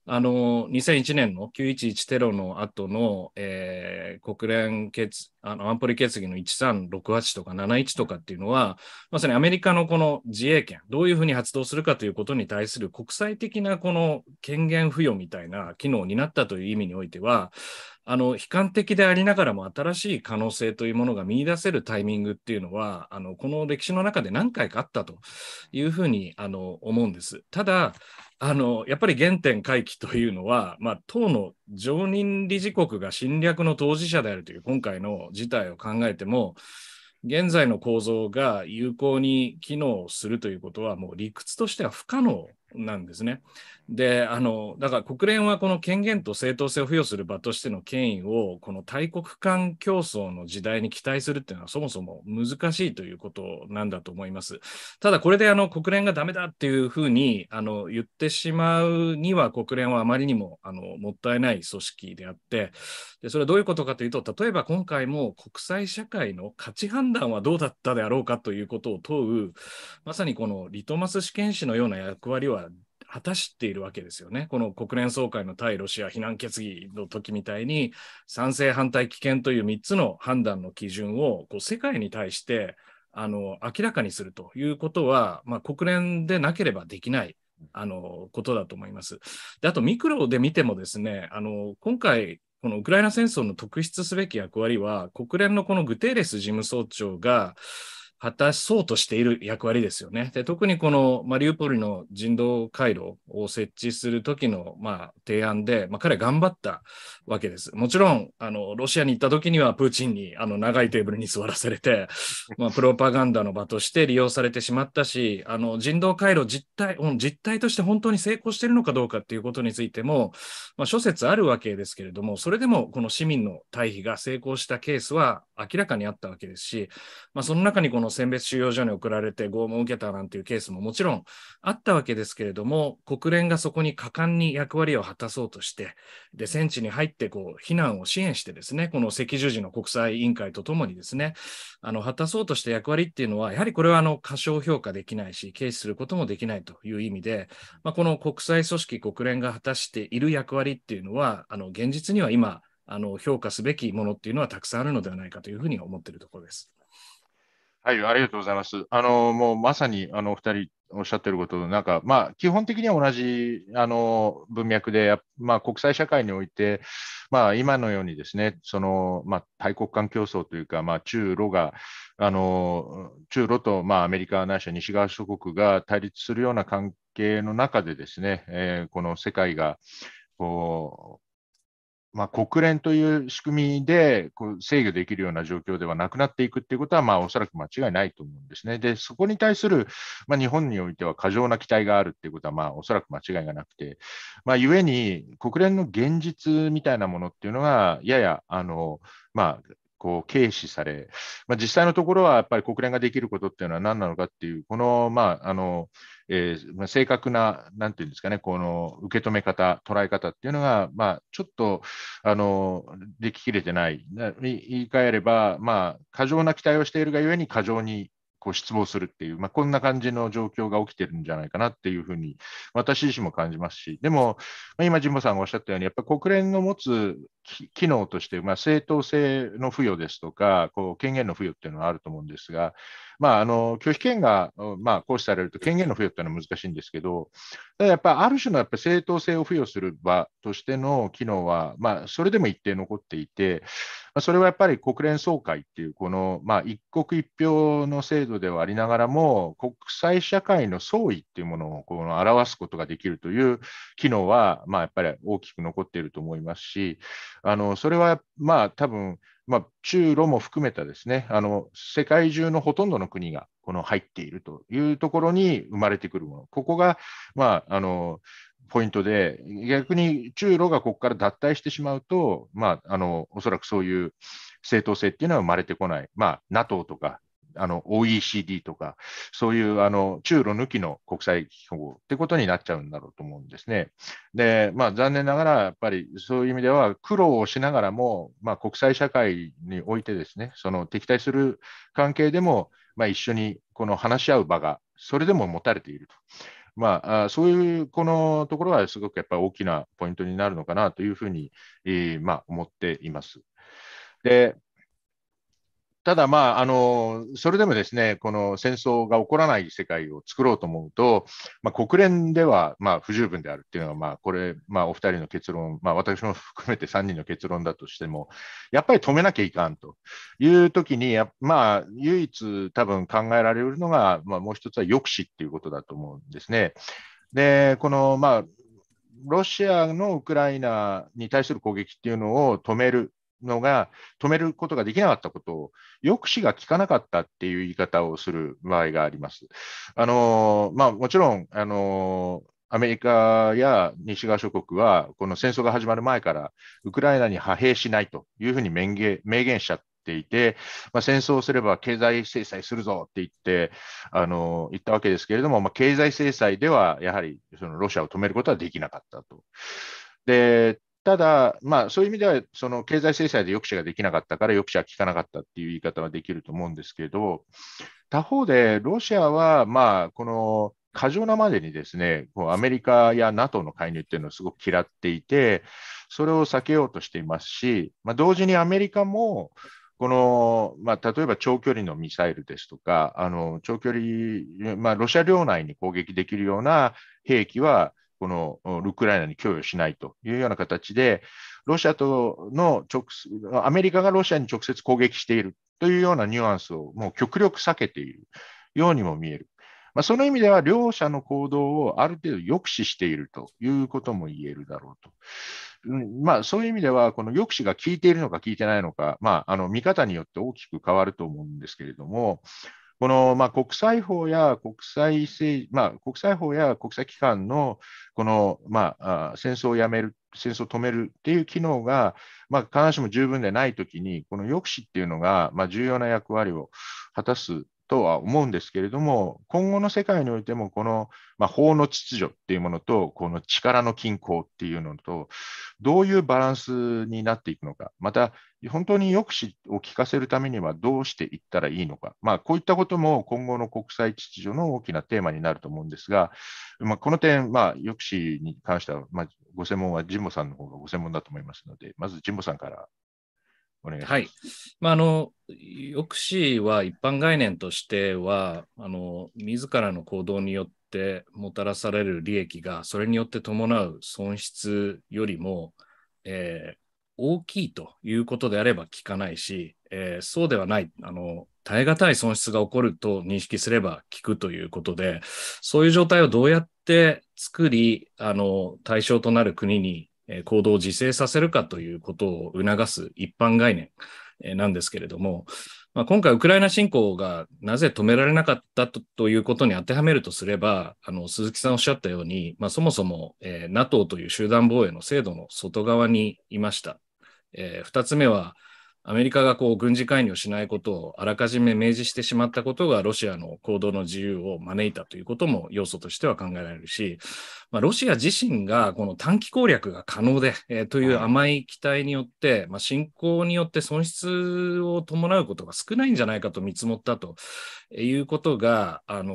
あの、2001年の911テロの後の、えー、国連決、あの、安保理決議の1368とか71とかっていうのは、まさにアメリカのこの自衛権、どういうふうに発動するかということに対する国際的なこの権限付与みたいな機能になったという意味においては、あの悲観的でありながらも新しい可能性というものが見出せるタイミングっていうのはあのこの歴史の中で何回かあったというふうにあの思うんです。ただあのやっぱり原点回帰というのは、まあ、党の常任理事国が侵略の当事者であるという今回の事態を考えても現在の構造が有効に機能するということはもう理屈としては不可能なんですね。であのだから国連はこの権限と正当性を付与する場としての権威をこの大国間競争の時代に期待するっていうのはそもそも難しいということなんだと思います。ただこれであの国連がダメだっていうふうにあの言ってしまうには国連はあまりにもあのもったいない組織であってでそれはどういうことかというと例えば今回も国際社会の価値判断はどうだったであろうかということを問うまさにこのリトマス試験紙のような役割は果たしているわけですよね。この国連総会の対ロシア非難決議の時みたいに、賛成、反対、危険という3つの判断の基準をこう世界に対してあの明らかにするということは、まあ、国連でなければできないあのことだと思います。であと、ミクロで見てもですね、あの今回、このウクライナ戦争の特筆すべき役割は、国連のこのグテーレス事務総長が、果たそうとしている役割ですよね。で特にこのマリウポリの人道回廊を設置する時の、まあ、提案で、まあ、彼は頑張ったわけです。もちろんあのロシアに行った時にはプーチンにあの長いテーブルに座らされて、まあ、プロパガンダの場として利用されてしまったしあの人道回廊実態実態として本当に成功しているのかどうかっていうことについても、まあ、諸説あるわけですけれどもそれでもこの市民の退避が成功したケースは明らかにあったわけですし、まあ、その中にこの選別収容所に送られて拷問を受けたなんていうケースももちろんあったわけですけれども、国連がそこに果敢に役割を果たそうとして、で戦地に入ってこう避難を支援してですね、この赤十字の国際委員会とともにですね、あの果たそうとした役割っていうのは、やはりこれはあの過小評価できないし、軽視することもできないという意味で、まあ、この国際組織、国連が果たしている役割っていうのは、あの現実には今、あの評価すべきものっていうのはたくさんあるのではないかというふうに思っているところです。はい、ありがとうございます。あの、もうまさに、あの、お二人おっしゃってること、なんか、まあ、基本的には同じ、あの、文脈で、まあ、国際社会において、まあ、今のようにですね、その、まあ、大国間競争というか、まあ、中ロが、あの、中ロと、まあ、アメリカないしは西側諸国が対立するような関係の中でですね、えー、この世界が、こまあ、国連という仕組みでこう制御できるような状況ではなくなっていくということは、まあ、おそらく間違いないと思うんですね。で、そこに対する、まあ、日本においては過剰な期待があるということは、まあ、おそらく間違いがなくて、まあ、ゆえに国連の現実みたいなものっていうのが、やや、あのまあ、こう軽視され、まあ、実際のところはやっぱり国連ができることっていうのは何なのかっていう、この、まあ、あのえーまあ、正確な、なんていうんですかね、この受け止め方、捉え方っていうのが、まあ、ちょっとあのでききれてない、言い換えれば、まあ、過剰な期待をしているがゆえに過剰にこう失望するっていう、まあ、こんな感じの状況が起きてるんじゃないかなっていうふうに私自身も感じますし、でも、まあ、今、神保さんがおっしゃったように、やっぱり国連の持つ機能として、まあ、正当性の付与ですとか、こう権限の付与っていうのはあると思うんですが、まあ、あの拒否権が、まあ、行使されると権限の付与というのは難しいんですけど、ただやっぱある種のやっぱ正当性を付与する場としての機能は、まあ、それでも一定残っていて、それはやっぱり国連総会っていう、この、まあ、一国一票の制度ではありながらも、国際社会の総意っていうものをこの表すことができるという機能は、まあ、やっぱり大きく残っていると思いますし、あのそれは、まあ、多分まあ、中ロも含めたですねあの世界中のほとんどの国がこの入っているというところに生まれてくるもの、ここが、まあ、あのポイントで、逆に中ロがここから脱退してしまうと、まあ、あのおそらくそういう正当性っていうのは生まれてこない、まあ、NATO とかあの OECD とか、そういうあの中路抜きの国際機構ってことになっちゃうんだろうと思うんですね。で、まあ、残念ながら、やっぱりそういう意味では、苦労をしながらも、まあ、国際社会においてですね、その敵対する関係でも、まあ、一緒にこの話し合う場が、それでも持たれていると。まあ、そういうこのところはすごくやっぱり大きなポイントになるのかなというふうに、えーまあ、思っています。でただ、まあ、あの、それでもですね、この戦争が起こらない世界を作ろうと思うと、まあ、国連では、まあ、不十分であるというのが、まあ、これ、まあ、お二人の結論、まあ、私も含めて3人の結論だとしても、やっぱり止めなきゃいかんというときに、まあ、唯一多分考えられるのが、まあ、もう一つは抑止ということだと思うんですね。で、この、まあ、ロシアのウクライナに対する攻撃っていうのを止めるのが止めることができなかったことを、抑止が効かなかったっていう言い方をする場合があります。あのまあ、もちろん、あのアメリカや西側諸国は、この戦争が始まる前から、ウクライナに派兵しないというふうに明言明言しちゃっていて、まあ、戦争をすれば経済制裁するぞって言って、あの言ったわけですけれども、まあ、経済制裁ではやはりそのロシアを止めることはできなかったと。でただ、まあ、そういう意味では、その経済制裁で抑止ができなかったから、抑止は効かなかったっていう言い方はできると思うんですけど、他方で、ロシアは、まあ、この過剰なまでにですね、アメリカや NATO の介入っていうのをすごく嫌っていて、それを避けようとしていますし、まあ、同時にアメリカも、この、まあ、例えば長距離のミサイルですとか、あの長距離、まあ、ロシア領内に攻撃できるような兵器は、このウクライナに供与しないというような形で、ロシアとの直アメリカがロシアに直接攻撃しているというようなニュアンスをもう極力避けているようにも見える。まあ、その意味では、両者の行動をある程度抑止しているということも言えるだろうと。まあ、そういう意味では、この抑止が効いているのか効いてないのか、まあ、あの見方によって大きく変わると思うんですけれども、この、まあ、国際法や国際政、まあ、国際法や国際機関のこの、まあ、戦争をやめる、戦争を止めるっていう機能が、まあ、必ずしも十分でないときに、この抑止っていうのが、まあ、重要な役割を果たすとは思うんですけれども、今後の世界においても、この、まあ、法の秩序っていうものと、この力の均衡っていうのと、どういうバランスになっていくのか、また、本当に抑止を効かせるためにはどうしていったらいいのか、まあ、こういったことも今後の国際秩序の大きなテーマになると思うんですが、まあ、この点、まあ、抑止に関しては、まあ、ご専門は神保さんの方がご専門だと思いますので、まず神保さんからお願いします。はい。まあ、あの、抑止は一般概念としては、あの、自らの行動によってもたらされる利益が、それによって伴う損失よりも、えー、大きいということであれば効かないし、えー、そうではない、あの、耐え難い損失が起こると認識すれば効くということで、そういう状態をどうやって作り、あの、対象となる国に行動を自制させるかということを促す一般概念なんですけれども、まあ、今回、ウクライナ侵攻がなぜ止められなかったということに当てはめるとすれば、あの鈴木さんおっしゃったように、まあ、そもそも、えー、NATO という集団防衛の制度の外側にいました。えー、2つ目は、アメリカがこう軍事介入しないことをあらかじめ明示してしまったことがロシアの行動の自由を招いたということも要素としては考えられるし、まあ、ロシア自身がこの短期攻略が可能で、えー、という甘い期待によって、まあ、侵攻によって損失を伴うことが少ないんじゃないかと見積もったということがあの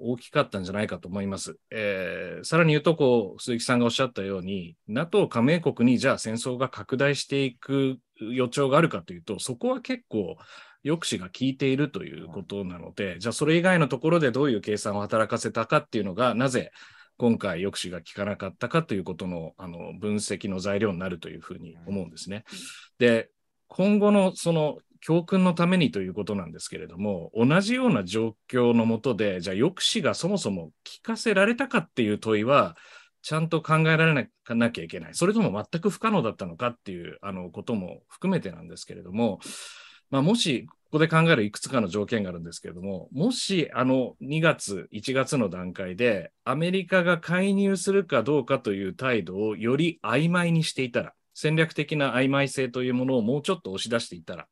大きかったんじゃないかと思います。えー、さらに言うとこう鈴木さんがおっしゃったように NATO 加盟国にじゃあ戦争が拡大していく予兆があるかというと、そこは結構抑止が効いているということなので、じゃあそれ以外のところでどういう計算を働かせたかっていうのが、なぜ今回抑止が効かなかったかということのあの分析の材料になるというふうに思うんですね。で、今後のその教訓のためにということなんですけれども、同じような状況のもとで、じゃあ抑止がそもそも効かせられたかっていう問いは、ちゃんと考えられなきゃいけない。それとも全く不可能だったのかっていうあのことも含めてなんですけれども、まあ、もし、ここで考えるいくつかの条件があるんですけれども、もしあの2月、1月の段階でアメリカが介入するかどうかという態度をより曖昧にしていたら、戦略的な曖昧性というものをもうちょっと押し出していたら、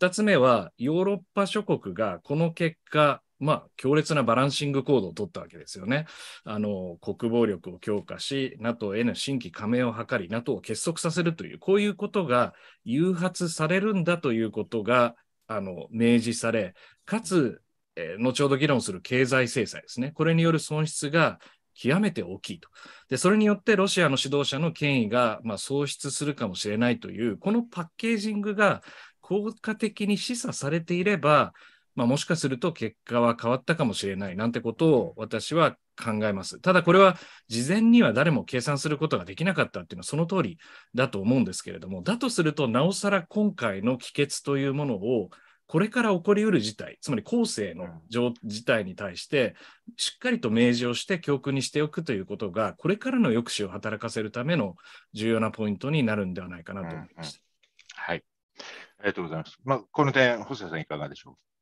2つ目はヨーロッパ諸国がこの結果、まあ、強烈なバランシング行動を取ったわけですよね。あの、国防力を強化し、NATO への新規加盟を図り、NATO を結束させるという、こういうことが誘発されるんだということが、あの、明示され、かつ、えー、後ほど議論する経済制裁ですね。これによる損失が極めて大きいと。で、それによってロシアの指導者の権威が、まあ、喪失するかもしれないという、このパッケージングが効果的に示唆されていれば、まあ、もしかすると結果は変わったかもしれないなんてことを私は考えます。ただこれは事前には誰も計算することができなかったっていうのはその通りだと思うんですけれども、だとするとなおさら今回の帰結というものをこれから起こりうる事態、つまり後世の事態に対して、しっかりと明示をして教訓にしておくということが、これからの抑止を働かせるための重要なポイントになるんではないかなと思いました。うんうん、はい。ありがとうございます。まあ、この点、細谷さん、いかがでしょう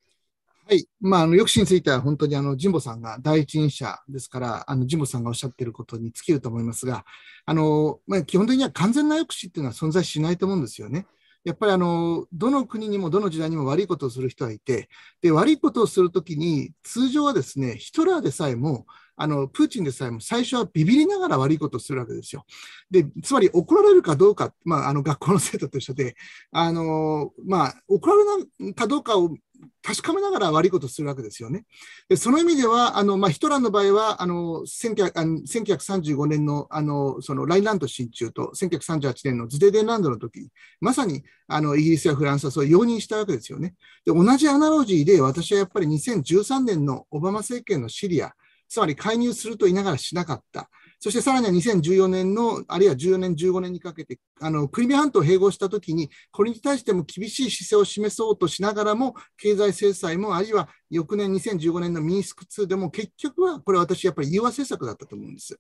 はい。まあ、あの、抑止については本当にあの、神保さんが第一人者ですから、あの、神保さんがおっしゃっていることに尽きると思いますが、あの、まあ、基本的には完全な抑止っていうのは存在しないと思うんですよね。やっぱりあの、どの国にもどの時代にも悪いことをする人はいて、で、悪いことをするときに、通常はですね、ヒトラーでさえも、あの、プーチンでさえも最初はビビりながら悪いことをするわけですよ。で、つまり怒られるかどうか、まあ、あの、学校の生徒と一緒で、あの、まあ、怒られるかどうかを確かめながら悪いことをするわけですよね。でその意味では、あのまあ、ヒトラーの場合は、あの1935年のあのそのラインランド進駐と1938年のズデデンランドの時まさにあのイギリスやフランスはそれを容認したわけですよね。で同じアナロジーで、私はやっぱり2013年のオバマ政権のシリア、つまり介入すると言いながらしなかった。そしてさらには2014年の、あるいは14年、15年にかけてあのクリミア半島を併合したときに、これに対しても厳しい姿勢を示そうとしながらも、経済制裁も、あるいは翌年2015年のミンスク2でも、結局はこれ、私、やっぱり融和政策だったと思うんです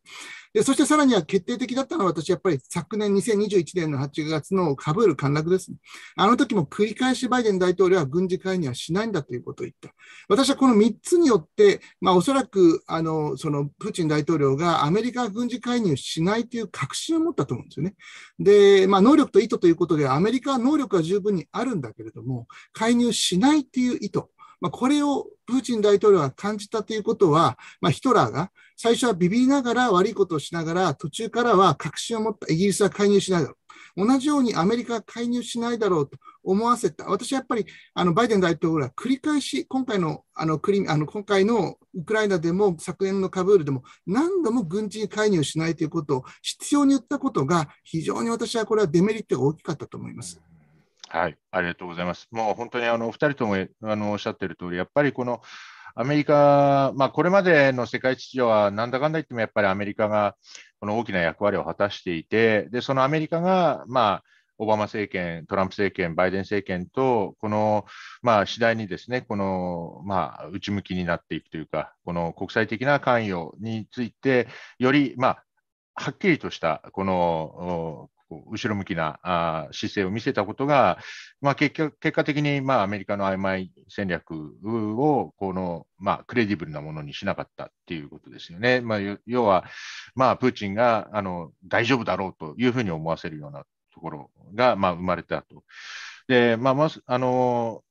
で。そしてさらには決定的だったのは、私、やっぱり昨年2021年の8月のカブール陥落です、ね。あの時も繰り返しバイデン大統領は軍事介入はしないんだということを言った。私はこの3つによって、まあ、おそらくあのそのプーチン大統領がアメリカ軍事介入しないという確信を持ったと思うんですよね。でで、まあ、能力と意図ということで、アメリカは能力は十分にあるんだけれども、介入しないっていう意図まあ、これをプーチン大統領が感じたということは、まあ、ヒトラーが最初はビビりながら悪いことをしながら、途中からは確信を持ったイギリスは介入しないだろう。同じようにアメリカは介入しないだろうと思わせた。私はやっぱりあのバイデン大統領は繰り返し、今回のあのクリあの今回のウクライナでも昨年のカブールでも何度も軍事介入しないということを必要に言ったことが非常に私はこれはデメリットが大きかったと思います。はい、ありがとうございます。もう本当にあのお二人ともあのおっしゃってる通り、やっぱりこのアメリカ、まあ、これまでの世界秩序はなんだかんだ言ってもやっぱりアメリカがこの大きな役割を果たしていて、でそのアメリカが、まあ、オバマ政権、トランプ政権、バイデン政権と、この、まあ、次第にですね、この、まあ、内向きになっていくというか、この国際的な関与について、より、まあ、はっきりとした、このこう後ろ向きなあ姿勢を見せたことが、まあ、結局結果的に、まあ、アメリカの曖昧戦略をこの、まあ、クレディブルなものにしなかったっていうことですよね。まあ、要は、まあ、プーチンがあの大丈夫だろうというふうに思わせるようなところが、まあ、生まれたと。でまあまずあの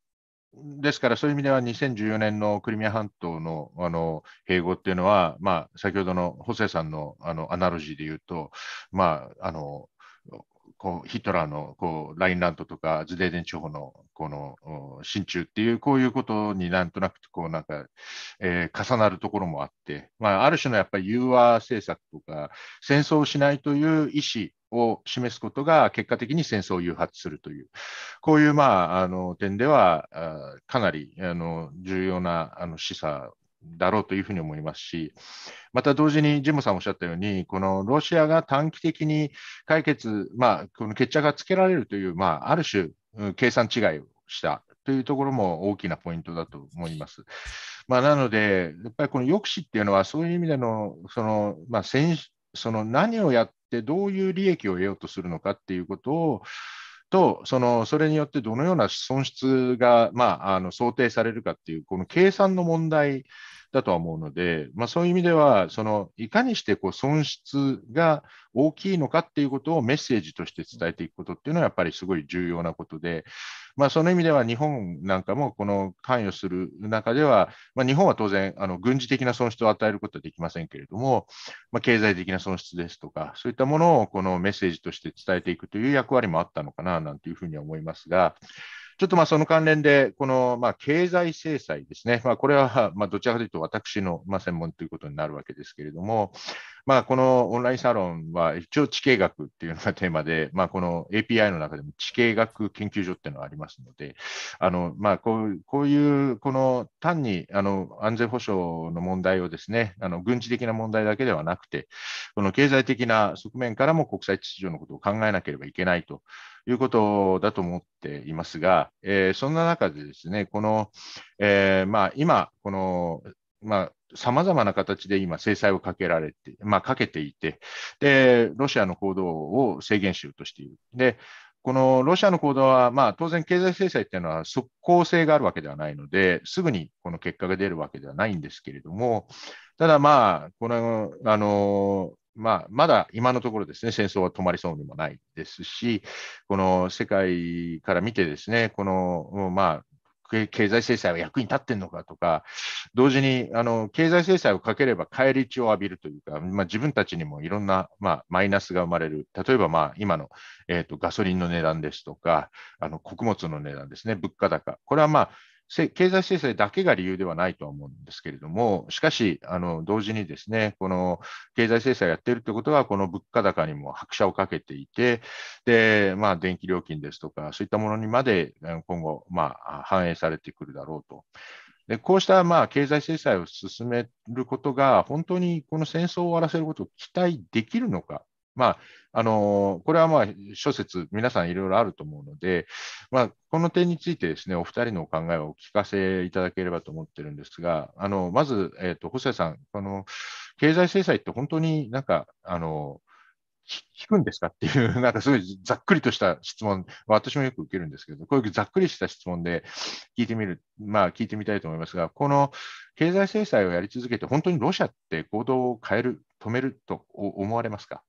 ですから、そういう意味では2014年のクリミア半島のあの併合っていうのは、まあ、先ほどのホセさんのあのアナロジーで言うと、まあ、あのこうヒトラーのこうラインランドとかズデーデン地方のこの進駐っていうこういうことになんとなくこうなんか、えー、重なるところもあって、まあ、ある種のやっぱり融和政策とか戦争をしないという意思を示すことが結果的に戦争を誘発するという、こういう、まあ、あの点では、かなりあの重要なあの示唆だろうというふうに思いますし、また同時にジムさんおっしゃったように、このロシアが短期的に解決、まあ、この決着がつけられるという、まあ、ある種、計算違いをしたというところも大きなポイントだと思います。まあ、なので、やっぱりこの抑止っていうのは、そういう意味でのその、まあ、その何をやってどういう利益を得ようとするのかっていうことを、とそのそれによってどのような損失が、まあ、あの想定されるかっていう、この計算の問題だとは思うので、まあ、そういう意味では、そのいかにしてこう損失が大きいのかっていうことをメッセージとして伝えていくことっていうのは、やっぱりすごい重要なことで、まあ、その意味では日本なんかもこの関与する中では、まあ、日本は当然あの軍事的な損失を与えることはできませんけれども、まあ、経済的な損失ですとか、そういったものをこのメッセージとして伝えていくという役割もあったのかななんていうふうには思いますが。ちょっとまあその関連で、このまあ経済制裁ですね、まあ、これはまあどちらかというと私のまあ専門ということになるわけですけれども、まあ、このオンラインサロンは一応地形学っていうのがテーマで、まあ、この API の中でも地形学研究所っていうのがありますので、あのまあ、こうこういうこの単にあの安全保障の問題をですねあの軍事的な問題だけではなくて、この経済的な側面からも国際秩序のことを考えなければいけないということだと思っていますが、えー、そんな中でですね、この、えーまあ、今、このまあ、様々な形で今、制裁をかけられて、まあ、かけていて、で、ロシアの行動を制限しようとしている。で、このロシアの行動は、まあ、当然、経済制裁っていうのは即効性があるわけではないので、すぐにこの結果が出るわけではないんですけれども、ただ、まあ、この、あの、まあ、まだ今のところですね、戦争は止まりそうにもないですし、この世界から見てですね、この、まあ、経済制裁は役に立ってんのかとか、同時にあの経済制裁をかければ返り血を浴びるというか、まあ、自分たちにもいろんな、まあ、マイナスが生まれる、例えば、まあ、今の、えーと、ガソリンの値段ですとか、あの穀物の値段ですね、物価高、これは、まあ経済制裁だけが理由ではないとは思うんですけれども、しかし、あの同時にですね、この経済制裁をやっているということは、この物価高にも拍車をかけていて、でまあ、電気料金ですとか、そういったものにまで今後、まあ、反映されてくるだろうと。でこうしたまあ経済制裁を進めることが、本当にこの戦争を終わらせることを期待できるのかまあ、あのこれはまあ諸説、皆さんいろいろあると思うので、まあ、この点についてですね、お二人のお考えをお聞かせいただければと思ってるんですが、あのまず、えーと、細谷さん、この経済制裁って本当になんか、あの聞くんですかっていう、なんかすごいざっくりとした質問、私もよく受けるんですけど、こういうざっくりした質問で聞いてみる、まあ聞いてみたいと思いますが、この経済制裁をやり続けて、本当にロシアって行動を変える、止めると思われますか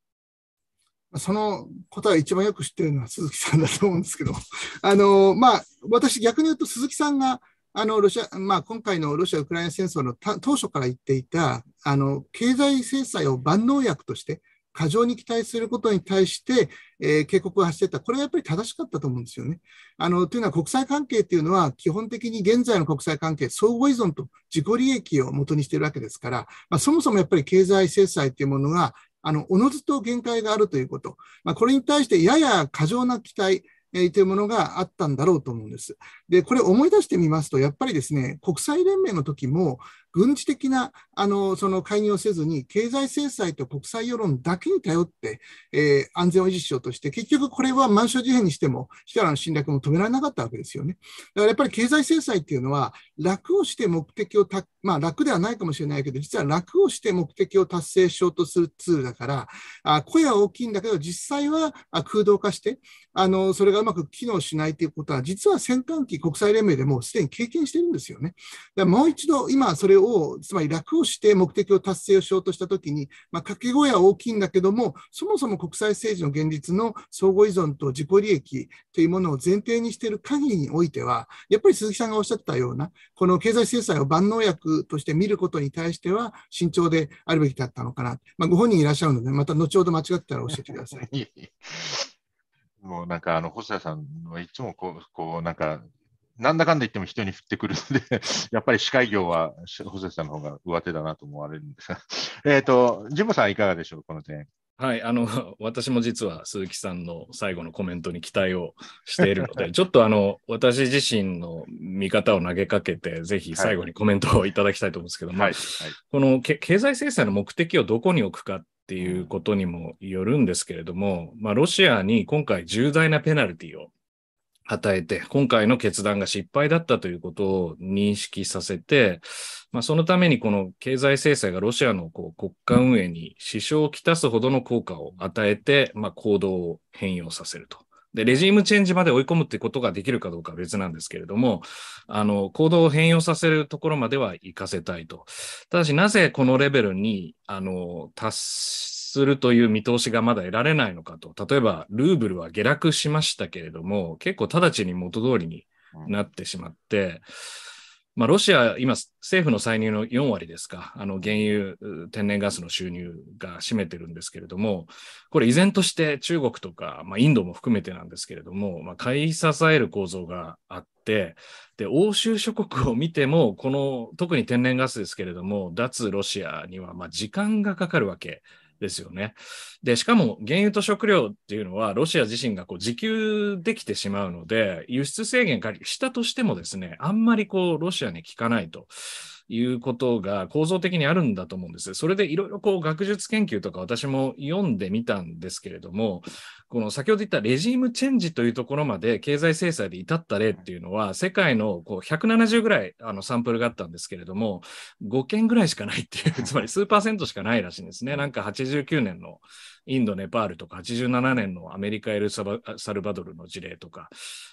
その答えを一番よく知ってるのは鈴木さんだと思うんですけど、あのまあ、私、逆に言うと鈴木さんがあのロシア、まあ、今回のロシア・ウクライナ戦争の当初から言っていたあの経済制裁を万能薬として過剰に期待することに対して、えー、警告を発していた、これはやっぱり正しかったと思うんですよね。あのというのは、国際関係というのは、基本的に現在の国際関係、相互依存と自己利益を元にしているわけですから、まあ、そもそもやっぱり経済制裁というものがあの、おのずと限界があるということ。まあ、これに対してやや過剰な期待、えというものがあったんだろうと思うんです。で、これ思い出してみますと、やっぱりですね、国際連盟の時も、軍事的なあのその介入をせずに、経済制裁と国際世論だけに頼って、えー、安全を維持しようとして、結局これは満州事変にしても、ヒトラの侵略も止められなかったわけですよね。だからやっぱり経済制裁っていうのは、楽をして目的を達まあ楽ではないかもしれないけど、実は楽をして目的を達成しようとするツールだから、あ声は大きいんだけど、実際は空洞化して、あの、それがうまく機能しないということは、実は戦艦機国際連盟でもうすでに経験してるんですよね。だからもう一度今それを、つまり楽をして目的を達成をしようとしたときに、まあ掛け声は大きいんだけども、そもそも国際政治の現実の相互依存と自己利益というものを前提にしている限りにおいては、やっぱり鈴木さんがおっしゃったような、この経済制裁を万能薬として見ることに対しては慎重であるべきだったのかな。まあ、ご本人いらっしゃるので、また後ほど間違ってたら教えてください。もうなんかあの細田さんはいつもこうこうなんかなんだかんだ言っても人に振ってくるので やっぱり司会業は細田さんの方が上手だなと思われるんですがえっと、ジムさんいかがでしょう、この点。はい、あの、私も実は鈴木さんの最後のコメントに期待をしているので、ちょっとあの、私自身の見方を投げかけて、ぜひ最後にコメントをいただきたいと思うんですけども、はいはい、この経済制裁の目的をどこに置くかっていうことにもよるんですけれども、まあ、ロシアに今回重大なペナルティを与えて、今回の決断が失敗だったということを認識させて、まあ、そのためにこの経済制裁がロシアのこう国家運営に支障をきたすほどの効果を与えて、まあ、行動を変容させると。で、レジームチェンジまで追い込むってことができるかどうかは別なんですけれども、あの、行動を変容させるところまでは行かせたいと。ただし、なぜこのレベルに、あの、達するという見通しがまだ得られないのかと。例えば、ルーブルは下落しましたけれども、結構直ちに元通りになってしまって、まあ、ロシア、今、政府の歳入の4割ですか、あの、原油、天然ガスの収入が占めてるんですけれども、これ依然として中国とか、まあ、インドも含めてなんですけれども、まあ、買い支える構造があって、で、欧州諸国を見ても、この、特に天然ガスですけれども、脱ロシアには、まあ、時間がかかるわけですよね。で、しかも原油と食料っていうのは、ロシア自身がこう自給できてしまうので、輸出制限がしたとしてもですね、あんまりこう、ロシアに効かないと。いうことが構造的にあるんだと思うんです。それでいろいろこう学術研究とか私も読んでみたんですけれども、この先ほど言ったレジームチェンジというところまで経済制裁で至った例っていうのは、世界のこう170ぐらいあのサンプルがあったんですけれども、5件ぐらいしかないっていう、つまり数パーセントしかないらしいんですね。なんか89年のインド、ネパールとか、87年のアメリカ、エルサルバドルの事例とか。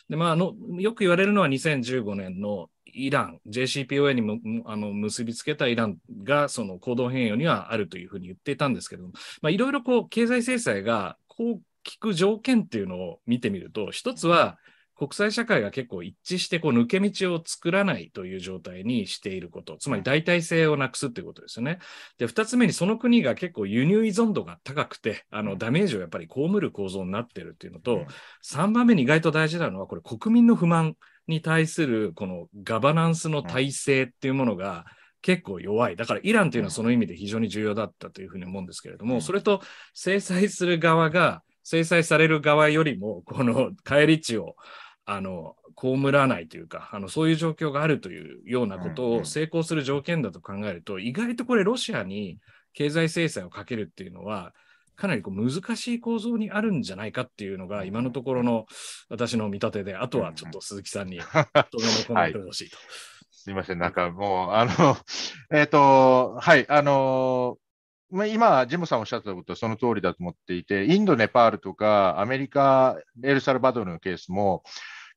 で、まあ、あの、よく言われるのは2015年のイラン、JCPOA にもあの結びつけたイランがその行動変容にはあるというふうに言っていたんですけども、まあ、いろいろこう経済制裁がこう聞く条件っていうのを見てみると、一つは国際社会が結構一致してこう抜け道を作らないという状態にしていること、つまり代替性をなくすということですよね。で、2つ目にその国が結構輸入依存度が高くて、あのダメージをやっぱり被る構造になっているというのと、3番目に意外と大事なのは、これ、国民の不満。に対するこのガバナンスの体制っていうものが結構弱い。だからイランというのはその意味で非常に重要だったというふうに思うんですけれども、それと制裁する側が、制裁される側よりも、この返り地を、あの、被らないというか、あの、そういう状況があるというようなことを成功する条件だと考えると、意外とこれロシアに経済制裁をかけるっていうのは、かなりこう難しい構造にあるんじゃないかっていうのが、今のところの私の見立てで、あとはちょっと鈴木さんに、どのコメントほしいと。はい、すみません、なんかもう、あの、えっ、ー、と、はい、あのまあ、今、ジムさんおっしゃったことはその通りだと思っていて、インド、ネパールとか、アメリカ、エルサルバドルのケースも、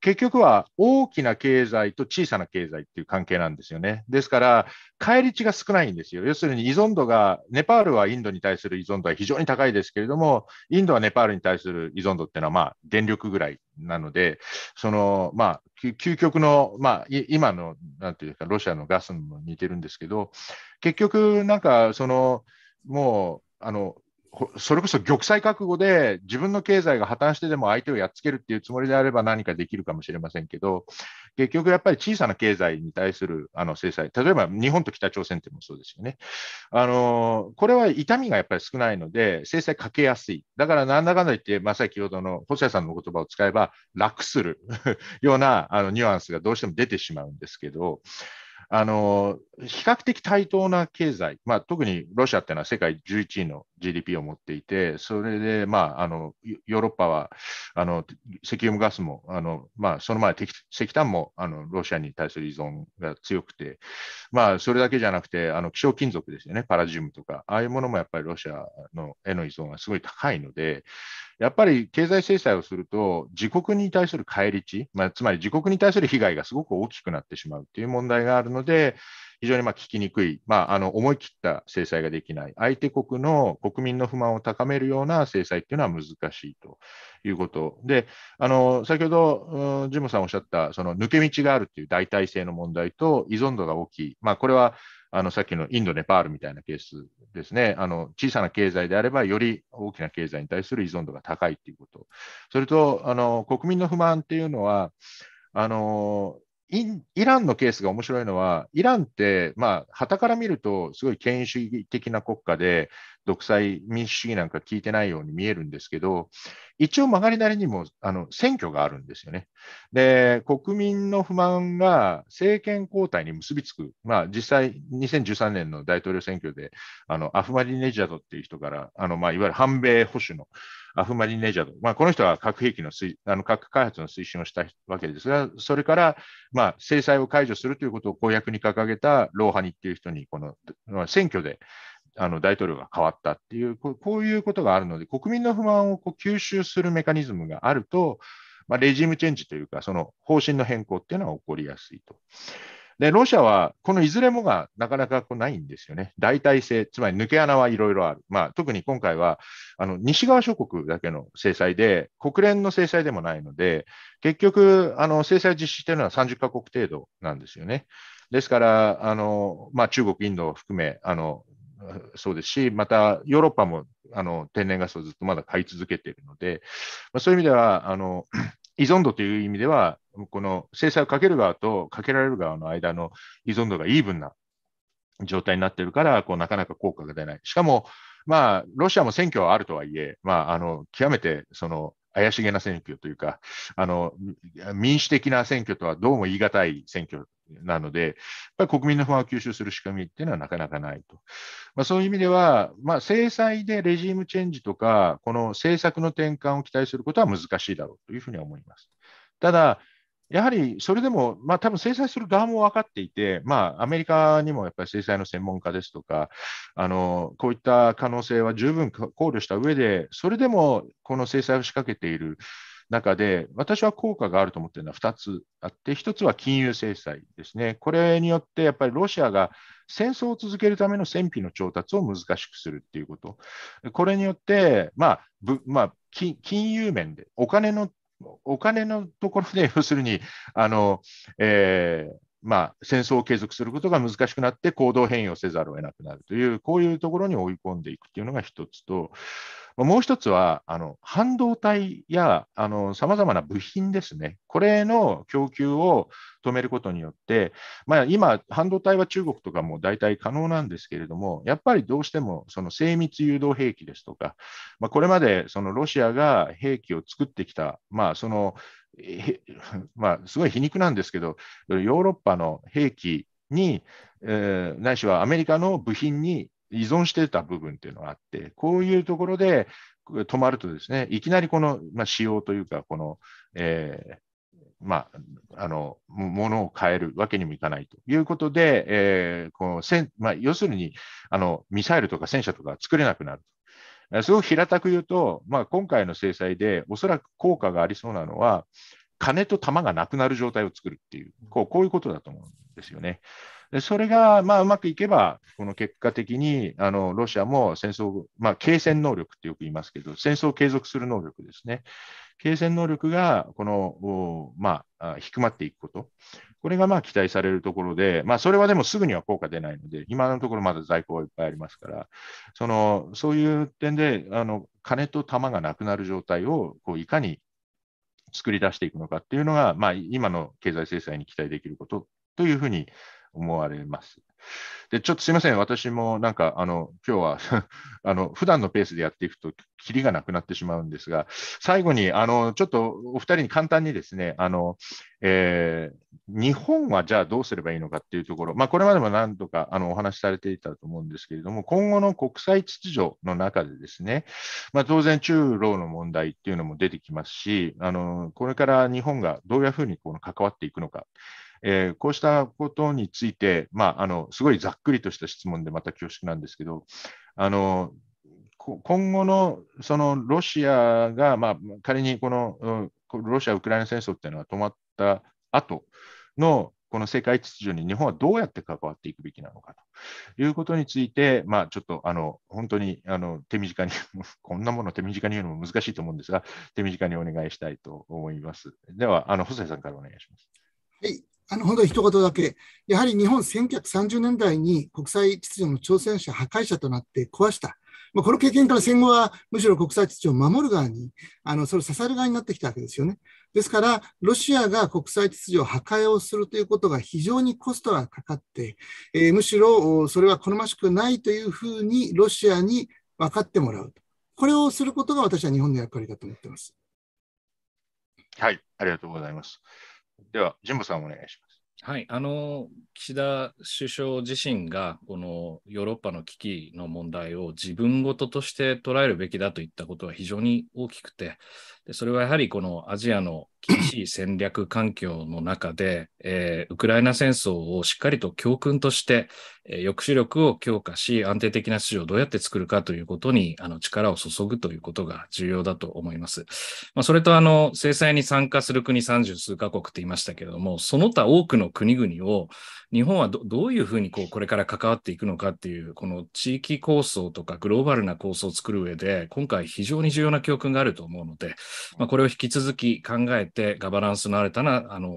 結局は大きな経済と小さな経済っていう関係なんですよね。ですから、返り血が少ないんですよ。要するに依存度が、ネパールはインドに対する依存度は非常に高いですけれども、インドはネパールに対する依存度っていうのは、まあ、電力ぐらいなので、その、まあ、究極の、まあ、今の、なんていうか、ロシアのガスにも似てるんですけど、結局、なんか、その、もう、あの、それこそ玉砕覚悟で自分の経済が破綻してでも相手をやっつけるっていうつもりであれば何かできるかもしれませんけど、結局やっぱり小さな経済に対するあの制裁、例えば日本と北朝鮮ってもそうですよね。あのこれは痛みがやっぱり少ないので、制裁かけやすい。だからなんだかんだ言って、まあ、先ほどの細谷さんの言葉を使えば楽する ようなあのニュアンスがどうしても出てしまうんですけど、あの比較的対等な経済、まあ、特にロシアっていうのは世界11位の GDP を持っていて、それで、まあ、あのヨーロッパはあの石油もガスも、あのまあ、その前、石炭もあのロシアに対する依存が強くて、まあ、それだけじゃなくて、あの希少金属ですよね、パラジウムとか、ああいうものもやっぱりロシアのへの依存がすごい高いので、やっぱり経済制裁をすると、自国に対する返り地、まあ、つまり自国に対する被害がすごく大きくなってしまうという問題があるので、非常にまあ聞きにくい、まあ、あの思い切った制裁ができない、相手国の国民の不満を高めるような制裁というのは難しいということ、であの先ほど、うん、ジムさんおっしゃった、その抜け道があるという代替性の問題と依存度が大きい、まあ、これはあのさっきのインド、ネパールみたいなケースですね、あの小さな経済であれば、より大きな経済に対する依存度が高いということ、それとあの国民の不満っていうのは、あのイランのケースが面白いのは、イランって、まあ、旗から見ると、すごい権威主義的な国家で、独裁民主主義なんか聞いてないように見えるんですけど、一応曲がりなりにもあの選挙があるんですよね。で、国民の不満が政権交代に結びつく、まあ、実際、2013年の大統領選挙で、あのアフマリネジャドっていう人から、あのまあ、いわゆる反米保守のアフマリネジャド、まあ、この人は核兵器のあの核開発の推進をしたわけですが、それから、まあ、制裁を解除するということを公約に掲げたローハニっていう人に、この選挙で、あの大統領が変わったっていうこ、こういうことがあるので、国民の不満をこう吸収するメカニズムがあると、まあ、レジームチェンジというか、その方針の変更っていうのは起こりやすいと。で、ロシアはこのいずれもがなかなかこうないんですよね。代替性、つまり抜け穴はいろいろある。まあ、特に今回はあの西側諸国だけの制裁で、国連の制裁でもないので、結局、あの制裁実施しているのは30カ国程度なんですよね。ですから、あのまあ、中国、インドを含めあの、そうですし、またヨーロッパもあの天然ガスをずっとまだ買い続けているので、まあ、そういう意味ではあの、依存度という意味では、この制裁をかける側とかけられる側の間の依存度がイーブンな状態になっているから、こうなかなか効果が出ない。しかも、まあ、ロシアも選挙はあるとはいえ、まあ、あの極めてその怪しげな選挙というか、あの民主的な選挙とはどうも言い難い選挙なので、国民の不安を吸収する仕組みっていうのはなかなかないと。まあ、そういう意味では、まあ、制裁でレジームチェンジとか、この政策の転換を期待することは難しいだろうというふうには思います。ただ、やはりそれでも、まあ、多分制裁する側も分かっていて、まあ、アメリカにもやっぱり制裁の専門家ですとか、あのこういった可能性は十分考慮した上で、それでもこの制裁を仕掛けている中で、私は効果があると思っているのは2つあって、1つは金融制裁ですね、これによってやっぱりロシアが戦争を続けるための戦費の調達を難しくするっていうこと、これによって、まあまあ、金融面で、お金のお金のところで、要するに、あのえー、まあ、戦争を継続することが難しくなって行動変容せざるを得なくなるという、こういうところに追い込んでいくというのが1つと、もう一つは、あの半導体やさまざまな部品ですね、これの供給を止めることによって、まあ、今、半導体は中国とかも大体可能なんですけれども、やっぱりどうしてもその精密誘導兵器ですとか、まあ、これまでそのロシアが兵器を作ってきた、まあ、その まあ、すごい皮肉なんですけど、ヨーロッパの兵器に、えー、ないしはアメリカの部品に依存してた部分っていうのがあって、こういうところで止まるとですね、いきなりこの、まあ、仕様というか、この、えーまあ、あのものを変えるわけにもいかないということで、えーこのせんまあ、要するにあのミサイルとか戦車とか作れなくなるすごく平たく言うと、まあ、今回の制裁でおそらく効果がありそうなのは、金と弾がなくなる状態を作るっていう、こうこういうことだと思うんですよね。それが、まあ、うまくいけば、この結果的に、あの、ロシアも戦争、まあ、継戦能力ってよく言いますけど、戦争を継続する能力ですね。継戦能力が、この、まあ、低まっていくこと。これが、まあ、期待されるところで、まあ、それはでもすぐには効果出ないので、今のところまだ在庫はいっぱいありますから、その、そういう点で、あの、金と玉がなくなる状態を、こう、いかに作り出していくのかっていうのが、まあ、今の経済制裁に期待できることというふうに思われます。で、ちょっとすみません。私もなんか、あの、今日は あの、普段のペースでやっていくと、キリがなくなってしまうんですが、最後に、あの、ちょっとお二人に簡単にですね、あの、えー、日本はじゃあどうすればいいのかっていうところ、まあ、これまでも何度かあのお話しされていたと思うんですけれども、今後の国際秩序の中でですね、まあ、当然、中ロの問題っていうのも出てきますし、あの、これから日本がどういうふうにこの関わっていくのか、えー、こうしたことについて、まあ、あのすごいざっくりとした質問でまた恐縮なんですけど、あの今後のそのロシアが、まあ、仮にこのロシア・ウクライナ戦争っていうのが止まった後のこの世界秩序に日本はどうやって関わっていくべきなのかということについて、まあ、ちょっとあの本当にあの手短に こんなもの手短に言うのも難しいと思うんですが、手短にお願いしたいと思います。では、あの細谷さんからお願いします。はい、あの、本当に一言だけ。やはり日本1930年代に国際秩序の挑戦者、破壊者となって壊した。まあ、この経験から戦後はむしろ国際秩序を守る側に、あの、それを支える側になってきたわけですよね。ですから、ロシアが国際秩序を破壊をするということが非常にコストがかかって、えー、むしろそれは好ましくないというふうにロシアに分かってもらうと。これをすることが私は日本の役割だと思っています。はい、ありがとうございます。では、神保さんお願いします。はい、あの岸田首相自身がこのヨーロッパの危機の問題を自分事として捉えるべきだといったことは非常に大きくて、でそれはやはりこのアジアの厳しい戦略環境の中で、えー、ウクライナ戦争をしっかりと教訓として、えー、抑止力を強化し、安定的な秩序をどうやって作るかということにあの力を注ぐということが重要だと思います。まあ、それとあの制裁に参加する国三十数カ国って言いましたけれども、その他多くの国々を、日本はどどういうふうにこうこれから関わっていくのかっていう、この地域構想とかグローバルな構想を作る上で、今回非常に重要な教訓があると思うので、まあ、これを引き続き考えて、ガバナンスの新たな、あの、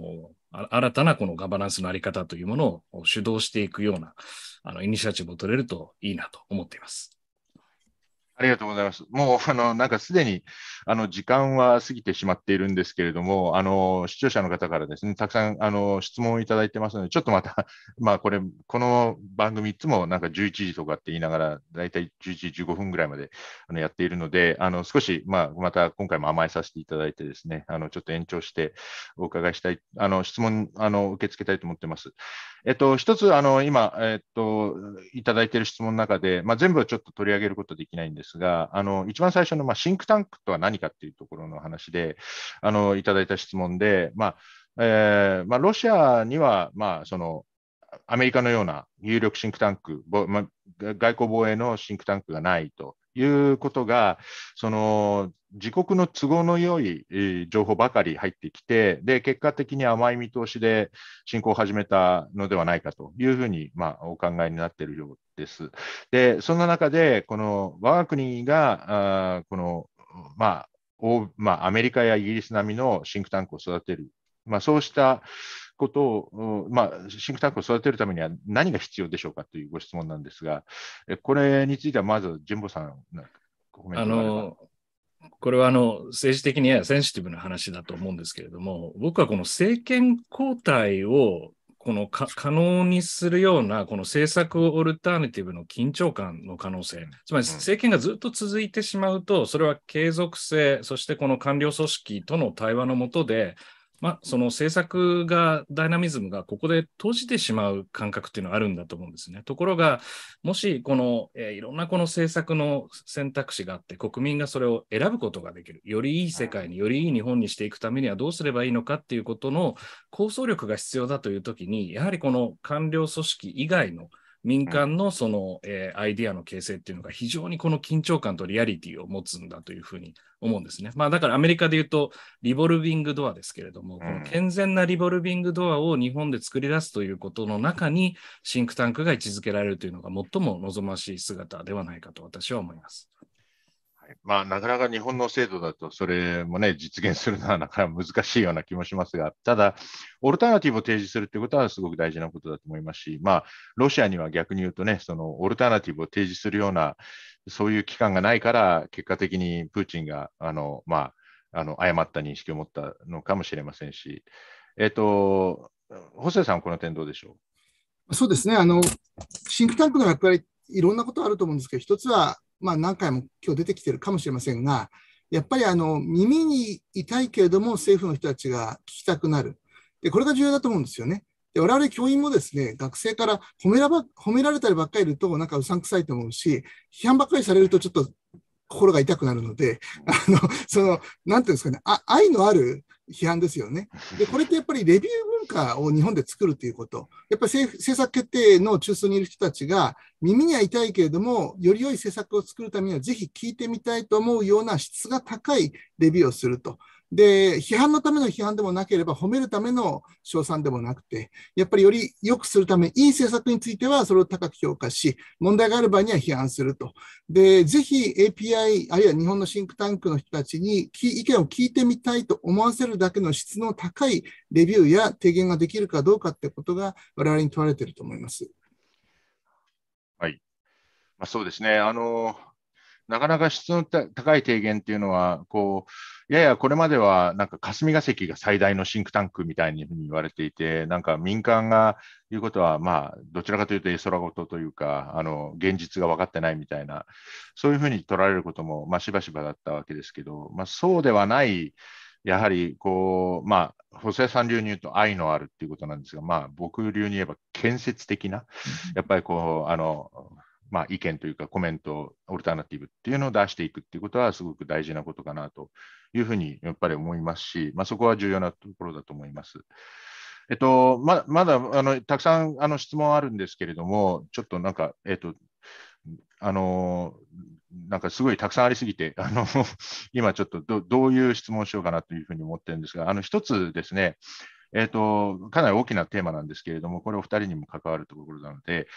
新たなこのガバナンスのあり方というものを主導していくような、あの、イニシアチブを取れるといいなと思っています。ありがとうございます。もう、あの、なんかすでに、あの、時間は過ぎてしまっているんですけれども、あの、視聴者の方からですね、たくさん、あの、質問をいただいてますので、ちょっとまた、まあ、これ、この番組いつもなんか11時とかって言いながら、だいたい11時15分ぐらいまで、あの、やっているので、あの、少し、まあ、また今回も甘えさせていただいてですね、あの、ちょっと延長してお伺いしたい、あの、質問、あの、受け付けたいと思ってます。えっと、一つ、あの、今、えっと、いただいている質問の中で、まあ、全部はちょっと取り上げることできないんですですが、あの一番最初の、まあ、シンクタンクとは何かっていうところの話で、あのいただいた質問で、まあえーまあ、ロシアには、まあ、そのアメリカのような有力シンクタンク、まあ、外交防衛のシンクタンクがないということが、その自国の都合の良い、情報ばかり入ってきて、で、結果的に甘い見通しで進行を始めたのではないかというふうに、まあ、お考えになっているようです。で、そんな中で、この我が国が、あこの、まあ、まあ、アメリカやイギリス並みのシンクタンクを育てる、まあ、そうしたことを、まあ、シンクタンクを育てるためには何が必要でしょうかというご質問なんですが、これについてはまず、神保さん、あのこれはあの政治的にややセンシティブな話だと思うんですけれども、僕はこの政権交代をこの可能にするようなこの政策オルターナティブの緊張感の可能性、つまり政権がずっと続いてしまうと、それは継続性、そしてこの官僚組織との対話のもとで、まあ、その政策が、ダイナミズムがここで閉じてしまう感覚っていうのはあるんだと思うんですね。ところが、もしこの、えー、いろんなこの政策の選択肢があって、国民がそれを選ぶことができる、よりいい世界に、よりいい日本にしていくためにはどうすればいいのかっていうことの構想力が必要だというときに、やはりこの官僚組織以外の民間のその、えー、アイディアの形成っていうのが非常にこの緊張感とリアリティを持つんだというふうに思うんですね。まあだからアメリカで言うとリボルビングドアですけれども、この健全なリボルビングドアを日本で作り出すということの中にシンクタンクが位置づけられるというのが最も望ましい姿ではないかと私は思います。まあ、なかなか日本の制度だと、それもね、実現するのは なかなか難しいような気もしますが、ただ、オルタナティブを提示するということはすごく大事なことだと思いますし、まあ、ロシアには逆に言うとね、そのオルタナティブを提示するような、そういう機関がないから、結果的にプーチンが、あの、まあ、あの誤った認識を持ったのかもしれませんし、えっ、と、ホセさん、この点どうでしょうそうですね、あの、シンクタンクの役割、いろんなことあると思うんですけど、一つは、まあ、何回も今日出てきてるかもしれませんが、やっぱりあの耳に痛いけれども政府の人たちが聞きたくなる。で、これが重要だと思うんですよね。で、我々教員もですね、学生から褒めらば褒められたりばっかりいると、なんかうさんくさいと思うし、批判ばっかりされるとちょっと心が痛くなるので、あの、その、なんていうんですかね、あ愛のある批判ですよね。で、これってやっぱりレビュー文化を日本で作るということ。やっぱり政策決定の中枢にいる人たちが耳には痛いけれども、より良い政策を作るためにはぜひ聞いてみたいと思うような質が高いレビューをすると。で、批判のための批判でもなければ、褒めるための称賛でもなくて、やっぱりより良くするため、いい政策についてはそれを高く評価し、問題がある場合には批判すると。で、ぜひ API、あるいは日本のシンクタンクの人たちに意見を聞いてみたいと思わせるだけの質の高いレビューや提言ができるかどうかってことが、我々に問われていると思います。はい。まあ、そうですね。あの、なかなか質の高い提言っていうのは、こう、ややこれまではなんか霞が関が最大のシンクタンクみたいに言われていて、なんか民間が言うことは、まあ、どちらかというと絵空事というか、あの、現実が分かってないみたいな、そういうふうに取られることも、まあ、しばしばだったわけですけど、まあ、そうではない、やはりこう、まあ、補正さん流に言うと愛のあるっていうことなんですが、まあ、僕流に言えば建設的な、やっぱりこう、あの、まあ、意見というかコメント、オルタナティブっていうのを出していくっていうことはすごく大事なことかなというふうにやっぱり思いますし、まあ、そこは重要なところだと思います。えっと、ままだあのたくさんあの質問あるんですけれども、ちょっとなんか、えっと、あのなんかすごいたくさんありすぎて、あの今ちょっとどういう質問しようかなというふうに思ってるんですが、あの一つですね、えっ、ー、と、かなり大きなテーマなんですけれども、これお二人にも関わるところなので、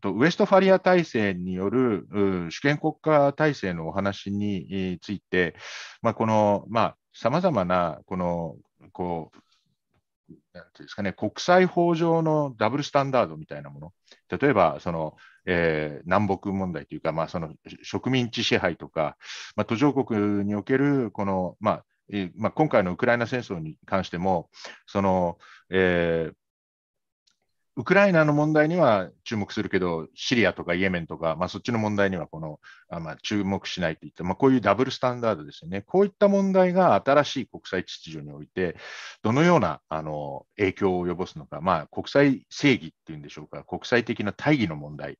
と、ウエストファリア体制による主権国家体制のお話について、まあ、この、まあ、さまざまな、この、こう、なんていうんですかね、国際法上のダブルスタンダードみたいなもの、例えばその、えー、南北問題というか、まあ、その植民地支配とか、まあ、途上国におけるこの、まあ、まあ、今回のウクライナ戦争に関しても、そのえー、ウクライナの問題には注目するけど、シリアとかイエメンとか、まあ、そっちの問題にはこのあ、まあ、注目しないといった、まあ、こういうダブルスタンダードですよね、こういった問題が新しい国際秩序において、どのようなあの影響を及ぼすのか、まあ、国際正義っていうんでしょうか、国際的な大義の問題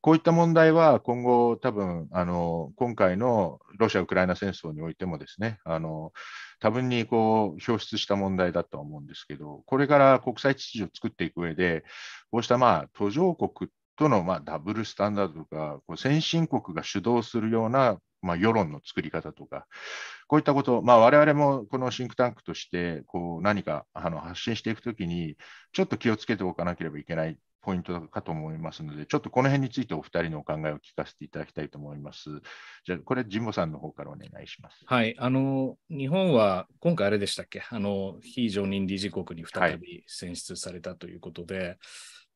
こういった問題は今後、多分あの今回のロシア・ウクライナ戦争においてもですね、あの多分にこう表出した問題だとは思うんですけど、これから国際秩序を作っていく上で、こうしたまあ途上国とのまダブルスタンダードとか、こう先進国が主導するようなまあ、世論の作り方とか、こういったこと、まあ、我々もこのシンクタンクとして、こう何かあの発信していくときに、ちょっと気をつけておかなければいけないポイントかと思いますので、ちょっとこの辺についてお二人のお考えを聞かせていただきたいと思います。じゃあ、これ、神保さんの方からお願いします。はい、あの日本は今回、あれでしたっけ、あの非常任理事国に再び選出されたということで、はい、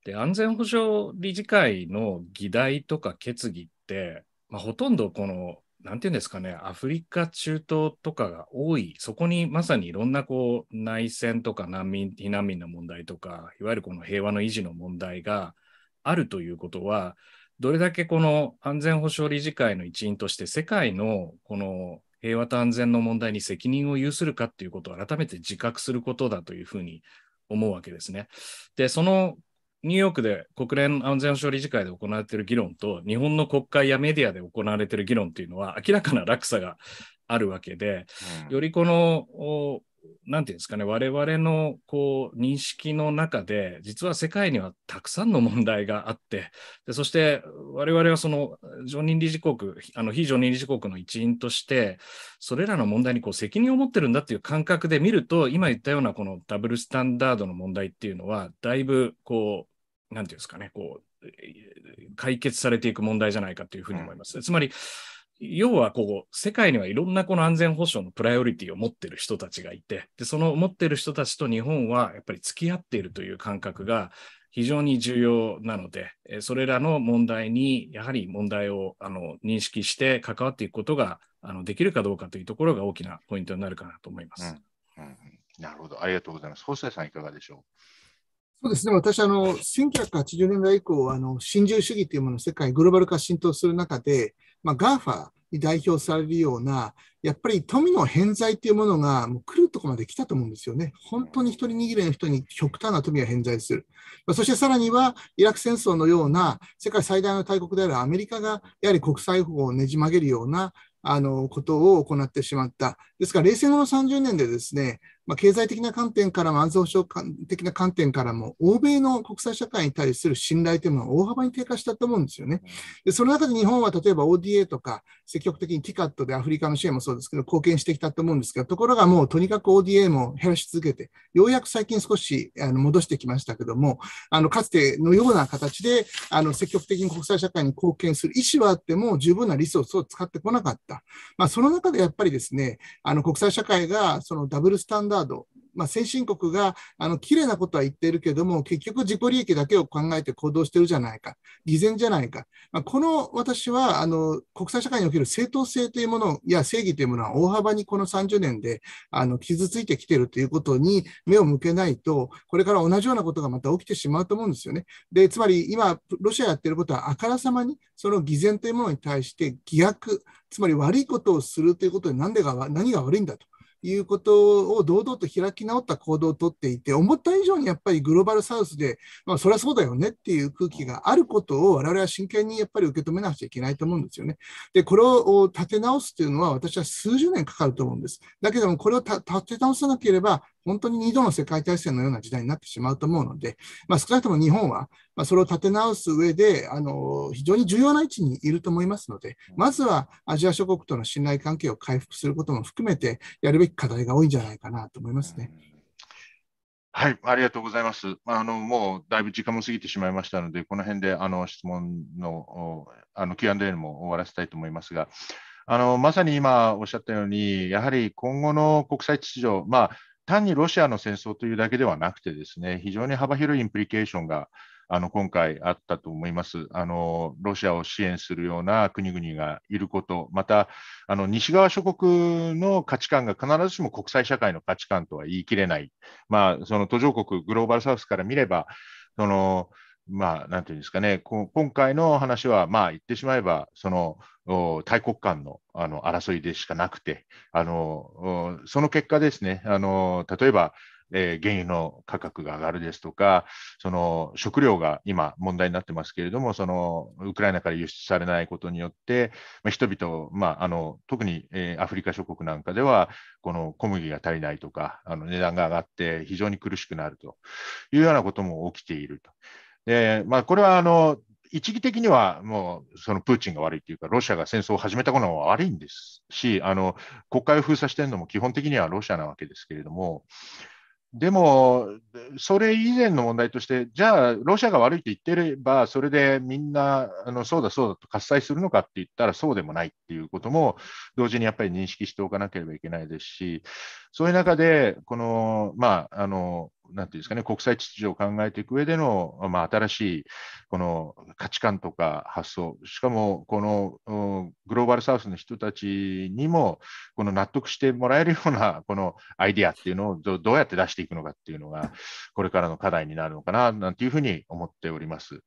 で安全保障理事会の議題とか決議って、まあ、ほとんどこのなんていうんですかね、アフリカ、中東とかが多い、そこにまさにいろんなこう内戦とか難民、避難民の問題とか、いわゆるこの平和の維持の問題があるということは、どれだけこの安全保障理事会の一員として、世界のこの平和と安全の問題に責任を有するかということを改めて自覚することだというふうに思うわけですね。で、そのニューヨークで国連安全保障理事会で行われている議論と、日本の国会やメディアで行われている議論というのは、明らかな落差があるわけで、よりこの、なんていうんですかね、我々のこう認識の中で、実は世界にはたくさんの問題があって、でそして我々はその常任理事国、あの非常任理事国の一員として、それらの問題にこう責任を持ってるんだっていう感覚で見ると、今言ったようなこのダブルスタンダードの問題っていうのは、だいぶこうなんていうんですかね、こう、解決されていく問題じゃないかというふうに思います。うん、つまり、要はこう、世界にはいろんなこの安全保障のプライオリティを持ってる人たちがいて、で、その持ってる人たちと日本はやっぱり付き合っているという感覚が非常に重要なので、それらの問題に、やはり問題をあの認識して関わっていくことがあのできるかどうかというところが大きなポイントになるかなと思います。うん、うん、なるほど。ありがとうございます。細谷さん、いかがでしょう。そうですね、私、あの1980年代以降、あの新自由主義というもの、世界グローバル化浸透する中で、まあ、GAFA に代表されるような、やっぱり富の偏在というものがもう来るとこまで来たと思うんですよね。本当に一人握りの人に極端な富が偏在する。そしてさらには、イラク戦争のような世界最大の大国であるアメリカが、やはり国際法をねじ曲げるようなあのことを行ってしまった。ですから、冷戦後の30年でですね、まあ、経済的な観点からも安全保障的な観点からも、欧米の国際社会に対する信頼というのは大幅に低下したと思うんですよね。でその中で日本は例えば ODA とか、積極的に TICAT でアフリカの支援もそうですけど、貢献してきたと思うんですが、ところがもうとにかく ODA も減らし続けて、ようやく最近少しあの戻してきましたけども、あのかつてのような形であの積極的に国際社会に貢献する意思はあっても、十分なリソースを使ってこなかった。まあ、その中でやっぱりですね、あの国際社会がそのダブルスタンダード、まあ、先進国があの綺麗なことは言っているけども、結局自己利益だけを考えて行動してるじゃないか、偽善じゃないか、まあ、この私はあの国際社会における正当性というものや正義というものは大幅にこの30年であの傷ついてきているということに目を向けないと、これから同じようなことがまた起きてしまうと思うんですよね。でつまり今、ロシアやってることはあからさまにその偽善というものに対して偽悪、つまり悪いことをするということに何でが何が悪いんだと。いうことを堂々と開き直った行動をとっていて、思った以上にやっぱりグローバルサウスで、まあ、そりゃそうだよねっていう空気があることを、我々は真剣にやっぱり受け止めなくちゃいけないと思うんですよね。で、これを立て直すというのは、私は数十年かかると思うんです。だけども、これを立て直さなければ、本当に二度の世界大戦のような時代になってしまうと思うので、まあ、少なくとも日本は、まあ、それを立て直す上であの非常に重要な位置にいると思いますので、まずはアジア諸国との信頼関係を回復することも含めて、やるべき課題が多いんじゃないかなと思いますね。はい、ありがとうございます。あのもうだいぶ時間も過ぎてしまいましたので、この辺であの質問のあの Q&A も終わらせたいと思いますが、あのまさに今おっしゃったように、やはり今後の国際秩序、まあ単にロシアの戦争というだけではなくてですね、非常に幅広いインプリケーションがあの今回あったと思います。あのロシアを支援するような国々がいること、またあの西側諸国の価値観が必ずしも国際社会の価値観とは言い切れない、まあ、その途上国、グローバルサウスから見れば、そのまあ、なんていうんですかね、今回の話は、まあ、言ってしまえば、その大国間のあの争いでしかなくて、あのその結果ですね、あの例えば、えー、原油の価格が上がるですとか、その食料が今、問題になってますけれども、そのウクライナから輸出されないことによって、まあ、人々、まああの、特に、えー、アフリカ諸国なんかでは、この小麦が足りないとか、あの値段が上がって非常に苦しくなるというようなことも起きていると。で、まあ、これはあの一義的にはもうそのプーチンが悪いというか、ロシアが戦争を始めたことは悪いんですし、あの国会を封鎖しているのも基本的にはロシアなわけですけれども、でも、それ以前の問題として、じゃあ、ロシアが悪いと言ってれば、それでみんなあのそうだそうだと喝采するのかって言ったら、そうでもないっていうことも、同時にやっぱり認識しておかなければいけないですし、そういう中で、この、まあ、あの、なんていうんですかね、国際秩序を考えていく上での、まあ、新しいこの価値観とか発想、しかもこのグローバルサウスの人たちにも、この納得してもらえるようなこのアイディアっていうのをどどうやって出していくのかっていうのが、これからの課題になるのかななんていうふうに思っております。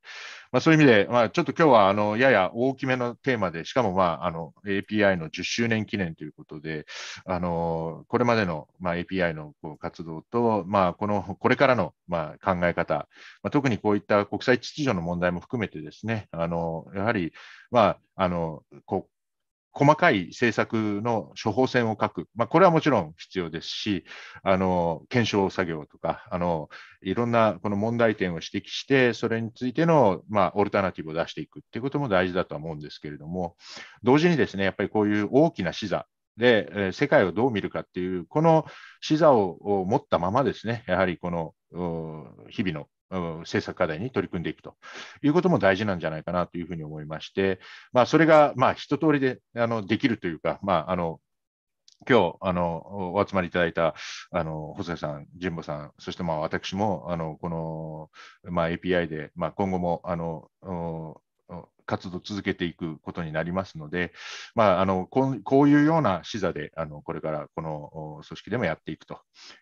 まあ、そういう意味で、まあ、ちょっと今日はあのやや大きめのテーマで、しかも、まあ、あの API の10周年記念ということで、あのこれまでの、まあ、API のこう活動と、まあ、このこれからの、まあ、考え方、まあ、特にこういった国際秩序の問題も含めてですね、あのやはり、まあ、あのこ細かい政策の処方箋を書く、まあ、これはもちろん必要ですし、あの検証作業とかあの、いろんなこの問題点を指摘して、それについての、まあ、オルタナティブを出していくっていうことも大事だとは思うんですけれども、同時にですね、やっぱりこういう大きな視座で、え世界をどう見るかっていう、この視座を持ったままですね、やはりこの日々の政策課題に取り組んでいくということも大事なんじゃないかなというふうに思いまして、まあ、それがまあ一通りであのできるというか、まあ、あの今日あのお集まりいただいたあの細谷さん、神保さん、そしてまあ私もあのこの、まあ、API で、まあ、今後もあの活動を続けていくことになりますので、まあ、あのこういうような視座であのこれからこの組織でもやっていくと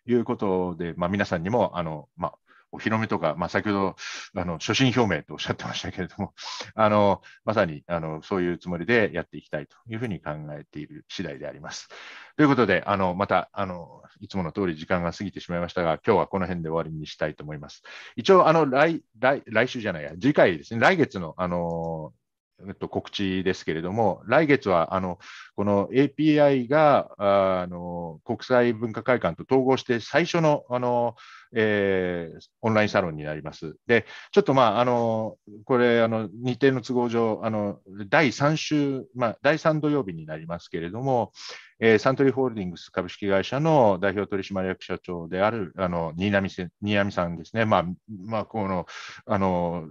いうことで、まあ、皆さんにもあの、まあ、お披露目とか、まあ、先ほどあの所信表明とおっしゃってましたけれども、あのまさにあのそういうつもりでやっていきたいというふうに考えている次第であります。ということで、あのまたあのいつもの通り時間が過ぎてしまいましたが、今日はこの辺で終わりにしたいと思います。一応、あの来来来週じゃないや、次回ですね、来月のあのえっと、告知ですけれども、来月はあのこの API があの国際文化会館と統合して最初のあのえー、オンラインサロンになります。で、ちょっとまあ、あの、これ、あの、日程の都合上、あの、第3週、まあ、第3土曜日になりますけれども、えー、サントリーホールディングス株式会社の代表取締役社長であるあの新浪新浪さんですね、まあまこの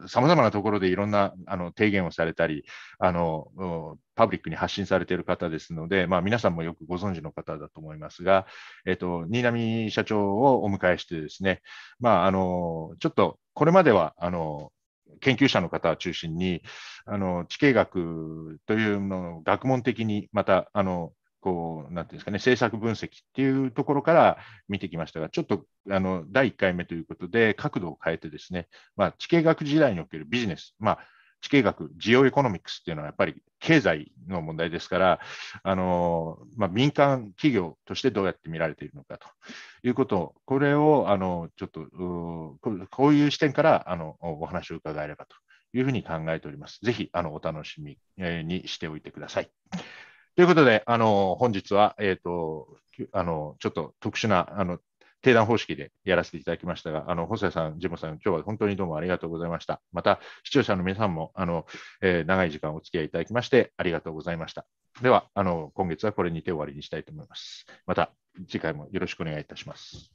さまざまなところでいろんなあの提言をされたり、あのパブリックに発信されている方ですので、まあ、皆さんもよくご存知の方だと思いますが、えっと、新浪社長をお迎えしてですね、まあ、あのちょっとこれまではあの研究者の方を中心にあの地形学というのを学問的にまたあのこう、なんていうんですかね、政策分析っていうところから見てきましたが、ちょっとあの第1回目ということで、角度を変えてですね、まあ、地形学時代におけるビジネス、まあ、地形学、ジオエコノミクスっていうのはやっぱり経済の問題ですから、あのまあ、民間企業としてどうやって見られているのかということこれをあのちょっとこういう視点からあのお話を伺えればというふうに考えております。ぜひあのお楽しみにしておいてください。ということで、あの、本日は、えっ、ー、と、あの、ちょっと特殊な、あの、定談方式でやらせていただきましたが、あの、細谷さん、ジモさん、今日は本当にどうもありがとうございました。また、視聴者の皆さんも、あの、えー、長い時間お付き合いいただきまして、ありがとうございました。では、あの、今月はこれにて終わりにしたいと思います。また、次回もよろしくお願いいたします。